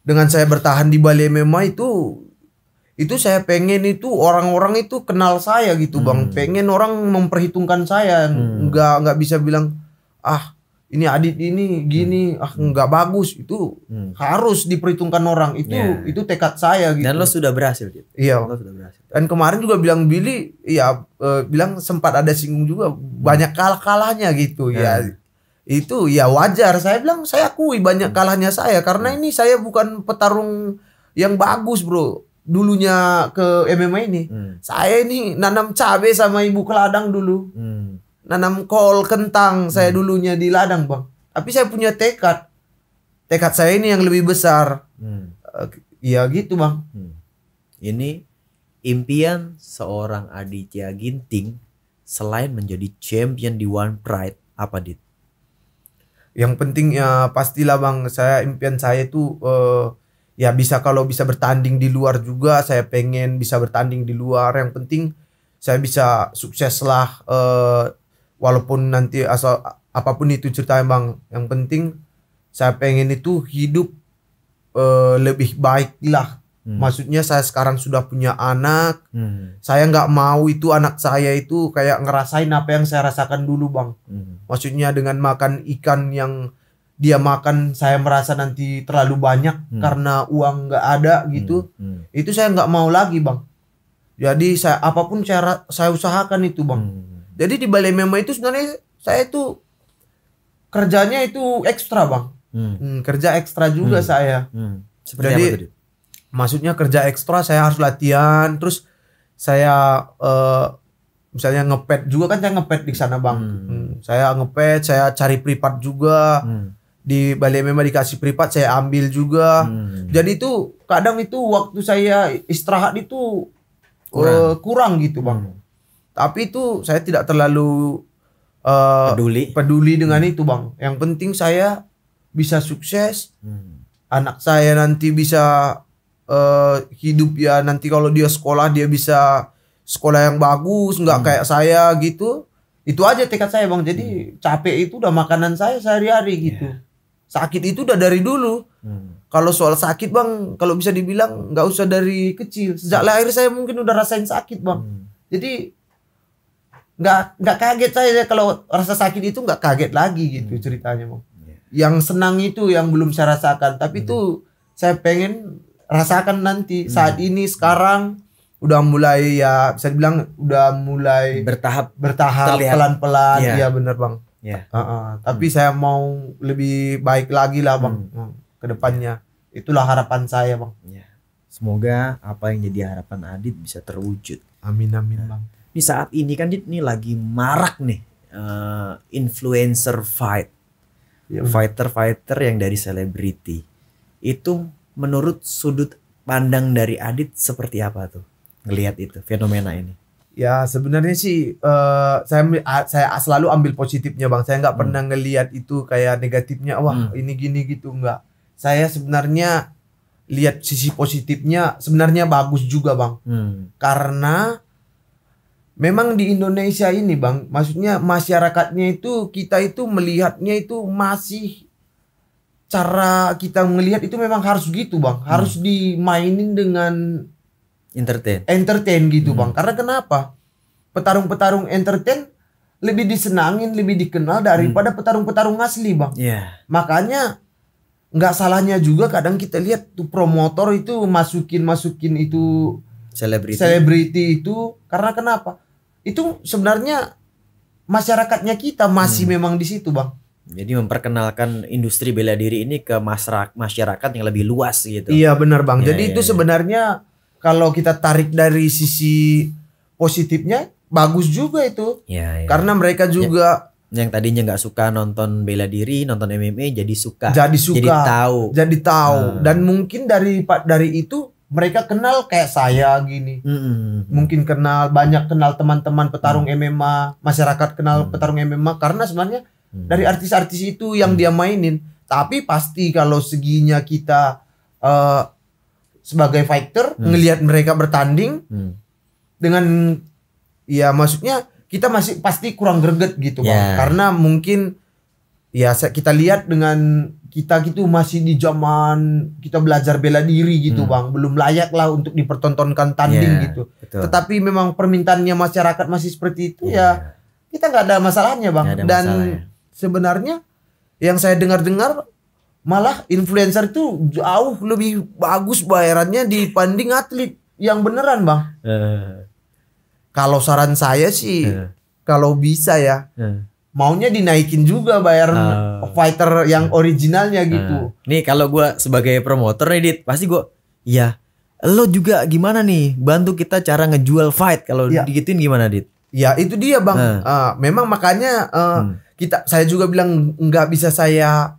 Dengan saya bertahan di Bali MMA itu itu saya pengen itu orang-orang itu kenal saya gitu hmm. bang pengen orang memperhitungkan saya hmm. nggak nggak bisa bilang ah ini adit ini gini hmm. ah nggak bagus itu hmm. harus diperhitungkan orang itu yeah. itu tekad saya gitu dan lo sudah berhasil gitu iya lo sudah berhasil dan kemarin juga bilang Billy ya e, bilang sempat ada singgung juga hmm. banyak kalah kalahnya gitu ya, hmm. ya itu ya wajar saya bilang saya akui banyak hmm. kalahnya saya karena hmm. ini saya bukan petarung yang bagus bro dulunya ke MMA ini. Hmm. Saya ini nanam cabe sama ibu ke ladang dulu. Hmm. Nanam kol, kentang hmm. saya dulunya di ladang, Bang. Tapi saya punya tekad. Tekad saya ini yang lebih besar. Hmm. Ya gitu, Bang. Hmm. Ini impian seorang Aditya Ginting selain menjadi champion di One Pride apa dit? Yang penting ya pastilah Bang, saya impian saya itu uh, ya bisa kalau bisa bertanding di luar juga saya pengen bisa bertanding di luar yang penting saya bisa sukses lah uh, walaupun nanti asal apapun itu cerita emang yang penting saya pengen itu hidup uh, lebih baik lah hmm. maksudnya saya sekarang sudah punya anak hmm. saya nggak mau itu anak saya itu kayak ngerasain apa yang saya rasakan dulu bang hmm. maksudnya dengan makan ikan yang dia makan saya merasa nanti terlalu banyak hmm. karena uang nggak ada gitu hmm. Hmm. itu saya nggak mau lagi bang jadi saya apapun cara saya usahakan itu bang hmm. hmm. jadi di balai mema itu sebenarnya saya itu kerjanya itu ekstra bang hmm. Hmm, kerja ekstra juga hmm. saya hmm. Seperti jadi apa maksudnya kerja ekstra saya harus latihan terus saya uh, misalnya ngepet juga kan saya ngepet di sana bang hmm. Hmm, saya ngepet saya cari privat juga hmm di Bali memang dikasih privat saya ambil juga. Hmm. Jadi itu kadang itu waktu saya istirahat itu kurang, uh, kurang gitu bang. Hmm. Tapi itu saya tidak terlalu uh, peduli peduli dengan hmm. itu bang. Yang penting saya bisa sukses, hmm. anak saya nanti bisa uh, hidup ya nanti kalau dia sekolah dia bisa sekolah yang bagus nggak hmm. kayak saya gitu. Itu aja tekad saya bang. Jadi hmm. capek itu udah makanan saya sehari-hari gitu. Yeah Sakit itu udah dari dulu. Hmm. Kalau soal sakit bang, kalau bisa dibilang nggak usah dari kecil. Sejak lahir saya mungkin udah rasain sakit bang. Hmm. Jadi nggak nggak kaget saya ya kalau rasa sakit itu nggak kaget lagi gitu hmm. ceritanya bang. Yeah. Yang senang itu yang belum saya rasakan, tapi itu hmm. saya pengen rasakan nanti hmm. saat ini sekarang udah mulai ya bisa dibilang udah mulai bertahap bertahap pelan-pelan Iya yeah. bener bang Yeah. Iya. Uh, uh, tapi hmm. saya mau lebih baik lagi lah bang hmm. Nah, kedepannya. Itulah harapan saya bang. Yeah. Semoga apa yang jadi harapan Adit bisa terwujud. Amin amin nah. bang. Ini saat ini kan Adit ini lagi marak nih uh, influencer fight. Iya, Fighter-fighter yang dari selebriti. Itu menurut sudut pandang dari Adit seperti apa tuh? Ngelihat itu fenomena ini. Ya sebenarnya sih uh, saya saya selalu ambil positifnya bang. Saya nggak hmm. pernah ngelihat itu kayak negatifnya. Wah hmm. ini gini gitu nggak. Saya sebenarnya lihat sisi positifnya sebenarnya bagus juga bang. Hmm. Karena memang di Indonesia ini bang, maksudnya masyarakatnya itu kita itu melihatnya itu masih cara kita melihat itu memang harus gitu bang. Hmm. Harus dimainin dengan entertain entertain gitu hmm. bang karena kenapa petarung-petarung entertain lebih disenangin lebih dikenal daripada hmm. petarung-petarung asli bang yeah. makanya nggak salahnya juga kadang kita lihat tuh promotor itu masukin masukin itu selebriti selebriti itu karena kenapa itu sebenarnya masyarakatnya kita masih hmm. memang di situ bang jadi memperkenalkan industri bela diri ini ke masyarakat masyarakat yang lebih luas gitu iya benar bang ya, jadi ya, itu ya. sebenarnya kalau kita tarik dari sisi positifnya bagus juga itu. Ya, ya. Karena mereka ya. juga ya, yang tadinya nggak suka nonton bela diri, nonton MMA jadi suka. Jadi suka. Jadi tahu. Jadi tahu. Hmm. Dan mungkin dari dari itu mereka kenal kayak saya gini. Hmm. hmm, hmm. Mungkin kenal banyak kenal teman-teman petarung hmm. MMA, masyarakat kenal hmm. petarung MMA karena sebenarnya hmm. dari artis-artis itu yang hmm. dia mainin. Tapi pasti kalau seginya kita uh, sebagai fighter hmm. ngelihat mereka bertanding hmm. dengan ya maksudnya kita masih pasti kurang greget gitu yeah. bang ya. karena mungkin ya kita lihat dengan kita gitu masih di zaman kita belajar bela diri gitu hmm. bang belum layak lah untuk dipertontonkan tanding yeah, gitu betul. tetapi memang permintaannya masyarakat masih seperti itu yeah. ya kita nggak ada masalahnya bang ada dan masalahnya. sebenarnya yang saya dengar-dengar malah influencer itu jauh lebih bagus bayarannya dibanding atlet yang beneran bang. Uh. Kalau saran saya sih uh. kalau bisa ya uh. maunya dinaikin juga bayar uh. fighter yang originalnya gitu. Uh. Nih kalau gue sebagai promotor nih Dit pasti gue ya lo juga gimana nih bantu kita cara ngejual fight kalau ya. digituin gimana Dit? Ya itu dia bang. Uh. Uh, memang makanya uh, hmm. kita saya juga bilang nggak bisa saya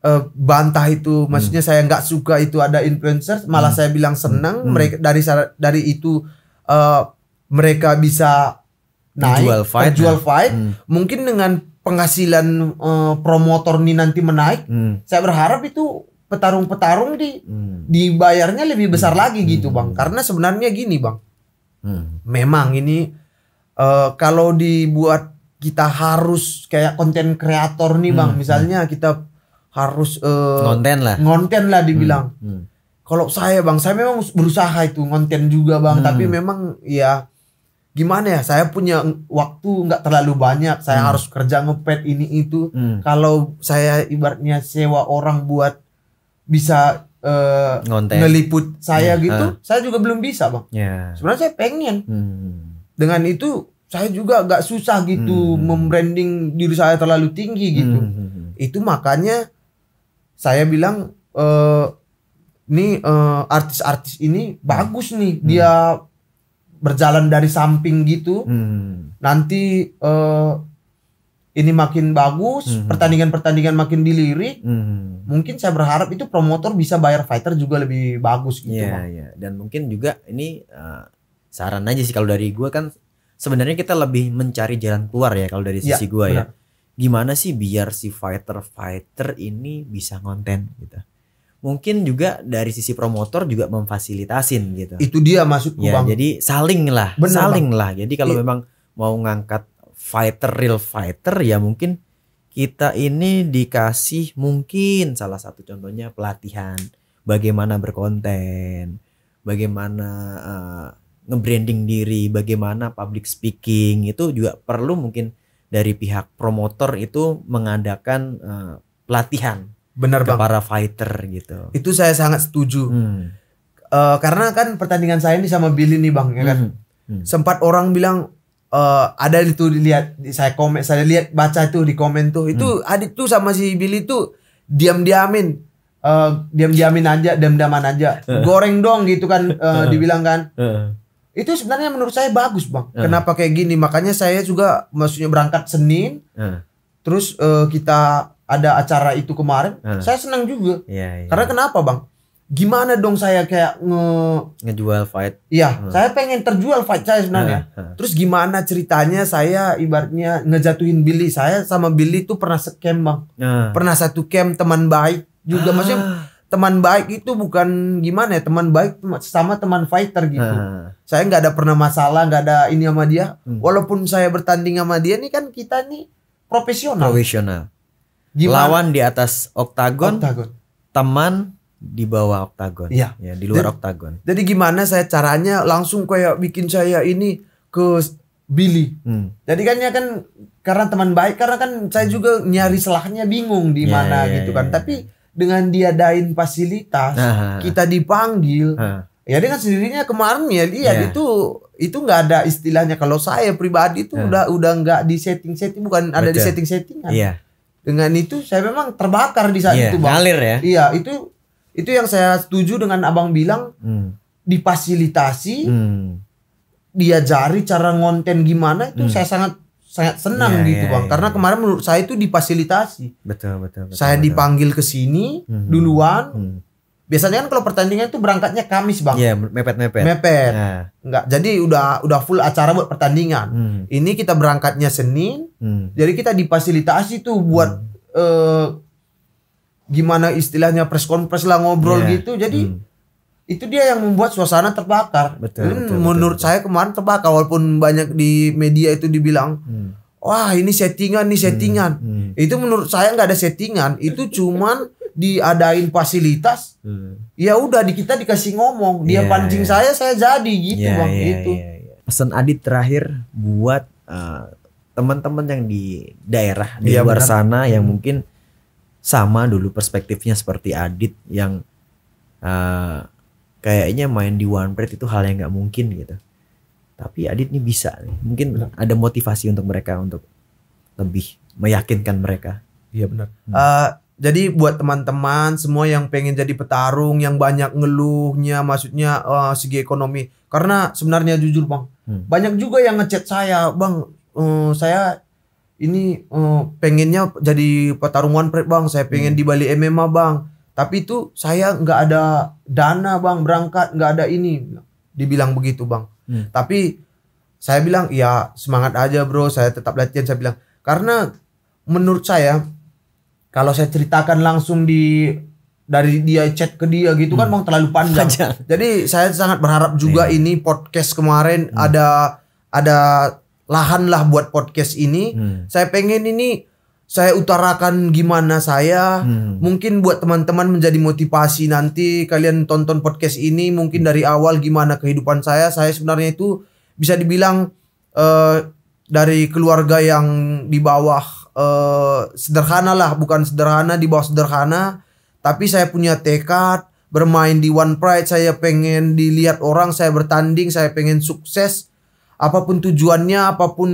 Eh, bantah itu maksudnya hmm. saya nggak suka itu ada influencer malah hmm. saya bilang senang hmm. mereka dari dari itu uh, mereka bisa naik jual fight, jual nah. fight. Hmm. mungkin dengan penghasilan uh, promotor nih nanti menaik hmm. saya berharap itu petarung-petarung di hmm. dibayarnya lebih hmm. besar hmm. lagi gitu hmm. bang karena sebenarnya gini bang hmm. memang ini uh, kalau dibuat kita harus kayak konten kreator nih hmm. bang hmm. misalnya kita harus uh, ngonten lah ngonten lah dibilang hmm. Hmm. kalau saya bang saya memang berusaha itu ngonten juga bang hmm. tapi memang ya gimana ya saya punya waktu nggak terlalu banyak saya hmm. harus kerja ngepet ini itu hmm. kalau saya ibaratnya sewa orang buat bisa uh, ngeliput saya yeah. Hmm. gitu uh. saya juga belum bisa bang yeah. sebenarnya saya pengen hmm. dengan itu saya juga nggak susah gitu hmm. membranding diri saya terlalu tinggi gitu hmm. hmm, hmm. itu makanya saya bilang uh, eh, nih eh, uh, artis-artis ini bagus nih hmm. dia berjalan dari samping gitu hmm. nanti uh, ini makin bagus hmm. pertandingan-pertandingan makin dilirik hmm. mungkin saya berharap itu promotor bisa bayar fighter juga lebih bagus gitu yeah, iya. dan mungkin juga ini uh, saran aja sih kalau dari gue kan sebenarnya kita lebih mencari jalan keluar ya kalau dari iya, sisi yeah, gue ya gimana sih biar si fighter fighter ini bisa konten gitu mungkin juga dari sisi promotor juga memfasilitasin gitu itu dia masuk ya, bang jadi saling lah Bener, saling bang. lah jadi kalau iya. memang mau ngangkat fighter real fighter ya mungkin kita ini dikasih mungkin salah satu contohnya pelatihan bagaimana berkonten, bagaimana uh, nge-branding diri, bagaimana public speaking itu juga perlu mungkin dari pihak promotor itu mengadakan uh, pelatihan benar ke para fighter gitu. Itu saya sangat setuju. Hmm. Uh, karena kan pertandingan saya ini sama Billy nih bang ya kan. Hmm. Hmm. Sempat orang bilang uh, ada itu dilihat saya komen saya lihat baca itu di komen tuh itu hmm. adik tuh sama si Billy tuh diam-diamin uh, diam-diamin aja diam-diaman aja goreng dong gitu kan uh, dibilang kan. Itu sebenarnya menurut saya bagus, Bang. Uh. Kenapa kayak gini? Makanya saya juga maksudnya berangkat Senin. Uh. Terus uh, kita ada acara itu kemarin. Uh. Saya senang juga. Yeah, yeah. Karena kenapa, Bang? Gimana dong saya kayak nge ngejual fight? Iya, uh. saya pengen terjual fight saya sebenarnya. Uh. Uh. Terus gimana ceritanya saya ibaratnya ngejatuhin Billy. Saya sama Billy itu pernah scam, Bang. Uh. Pernah satu camp teman baik juga uh. maksudnya teman baik itu bukan gimana ya teman baik sama teman fighter gitu. Hmm. Saya nggak ada pernah masalah, nggak ada ini sama dia. Hmm. Walaupun saya bertanding sama dia nih kan kita nih profesional. Profesional. Gimana? Lawan di atas oktagon. Oktagon. Teman di bawah oktagon. ya, Ya, di luar jadi, oktagon. Jadi gimana saya caranya langsung kayak bikin saya ini ke Billy. Hmm. Jadi kan ya kan karena teman baik karena kan saya juga nyari selahnya bingung di iya, mana ya, ya, gitu iya, kan. Ya, ya. Tapi dengan diadain fasilitas, kita dipanggil. Aha. Ya dengan sendirinya kemarin ya dia ya. yeah. itu itu nggak ada istilahnya kalau saya pribadi itu udah udah nggak di setting setting bukan Betul. ada di setting settingan. Yeah. Dengan itu saya memang terbakar di saat yeah. itu bang. Ngalir ya. Iya itu itu yang saya setuju dengan abang bilang hmm. difasilitasi, hmm. diajari cara ngonten gimana itu hmm. saya sangat sangat senang yeah, gitu yeah, bang yeah, karena yeah. kemarin menurut saya itu dipasilitasi, betul betul, betul saya betul. dipanggil ke sini hmm. duluan hmm. biasanya kan kalau pertandingan itu berangkatnya Kamis bang ya mepet mepet mepet yeah. nggak jadi udah udah full acara buat pertandingan mm. ini kita berangkatnya Senin mm. jadi kita dipasilitasi tuh buat mm. eh, gimana istilahnya press conference lah ngobrol yeah. gitu jadi mm itu dia yang membuat suasana terbakar. Betul. Dan hmm, betul menurut betul, saya betul. kemarin terbakar walaupun banyak di media itu dibilang hmm. wah ini settingan nih hmm, settingan. Hmm. Hmm. Itu menurut saya nggak ada settingan, itu cuman diadain fasilitas. Hmm. Ya udah di kita dikasih ngomong, dia yeah, pancing yeah. saya saya jadi gitu yeah, Bang yeah, gitu. Yeah, yeah. Pesan Adit terakhir buat uh, teman-teman yang di daerah di ya, luar benar. sana yang hmm. mungkin sama dulu perspektifnya seperti Adit yang uh, kayaknya main di one plate itu hal yang nggak mungkin gitu tapi Adit ini bisa nih mungkin benar. ada motivasi untuk mereka untuk lebih meyakinkan mereka iya benar hmm. uh, jadi buat teman-teman semua yang pengen jadi petarung yang banyak ngeluhnya maksudnya uh, segi ekonomi karena sebenarnya jujur bang hmm. banyak juga yang ngechat saya bang uh, saya ini uh, pengennya jadi petarung one bang saya pengen hmm. di Bali MMA bang tapi itu saya nggak ada dana bang berangkat, nggak ada ini. Dibilang begitu bang. Hmm. Tapi saya bilang ya semangat aja bro, saya tetap latihan. Saya bilang karena menurut saya kalau saya ceritakan langsung di dari dia chat ke dia gitu kan, hmm. kan bang terlalu panjang. Jadi saya sangat berharap juga yeah. ini podcast kemarin hmm. ada ada lahan lah buat podcast ini. Hmm. Saya pengen ini saya utarakan gimana saya hmm. mungkin buat teman-teman menjadi motivasi nanti kalian tonton podcast ini mungkin dari awal gimana kehidupan saya saya sebenarnya itu bisa dibilang uh, dari keluarga yang di bawah uh, sederhana lah bukan sederhana di bawah sederhana tapi saya punya tekad bermain di One Pride saya pengen dilihat orang saya bertanding saya pengen sukses apapun tujuannya apapun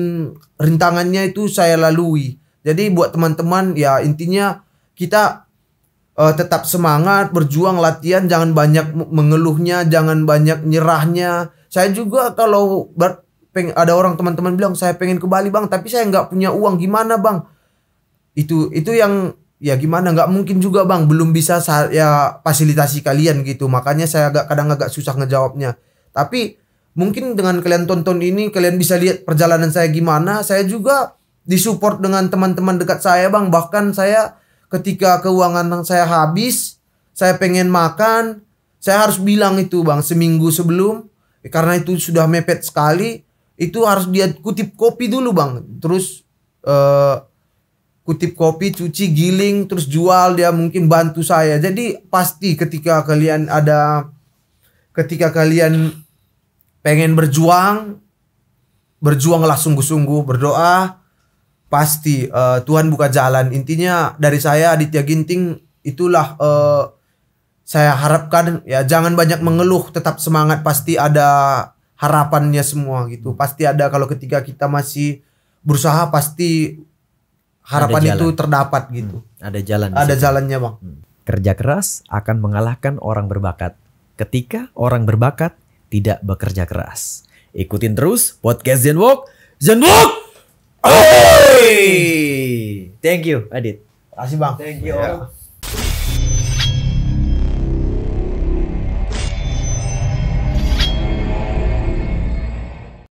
rintangannya itu saya lalui jadi buat teman-teman ya intinya kita uh, tetap semangat, berjuang latihan, jangan banyak mengeluhnya, jangan banyak nyerahnya. Saya juga kalau ber, peng, ada orang teman-teman bilang saya pengen ke Bali bang, tapi saya nggak punya uang gimana bang? Itu itu yang ya gimana nggak mungkin juga bang, belum bisa saya fasilitasi kalian gitu. Makanya saya agak kadang agak susah ngejawabnya. Tapi mungkin dengan kalian tonton ini kalian bisa lihat perjalanan saya gimana. Saya juga disupport dengan teman-teman dekat saya bang bahkan saya ketika keuangan saya habis saya pengen makan saya harus bilang itu bang seminggu sebelum eh, karena itu sudah mepet sekali itu harus dia kutip kopi dulu bang terus eh, kutip kopi cuci giling terus jual dia mungkin bantu saya jadi pasti ketika kalian ada ketika kalian pengen berjuang berjuanglah sungguh-sungguh berdoa pasti uh, Tuhan buka jalan intinya dari saya Aditya Ginting itulah uh, saya harapkan ya jangan banyak mengeluh tetap semangat pasti ada harapannya semua gitu pasti ada kalau ketika kita masih berusaha pasti harapan itu terdapat gitu hmm, ada jalan ada situ. jalannya bang hmm. kerja keras akan mengalahkan orang berbakat ketika orang berbakat tidak bekerja keras ikutin terus podcast Zenwalk Zenwalk Hey! Thank you, Adit. Terima kasih bang. Thank you. Ya.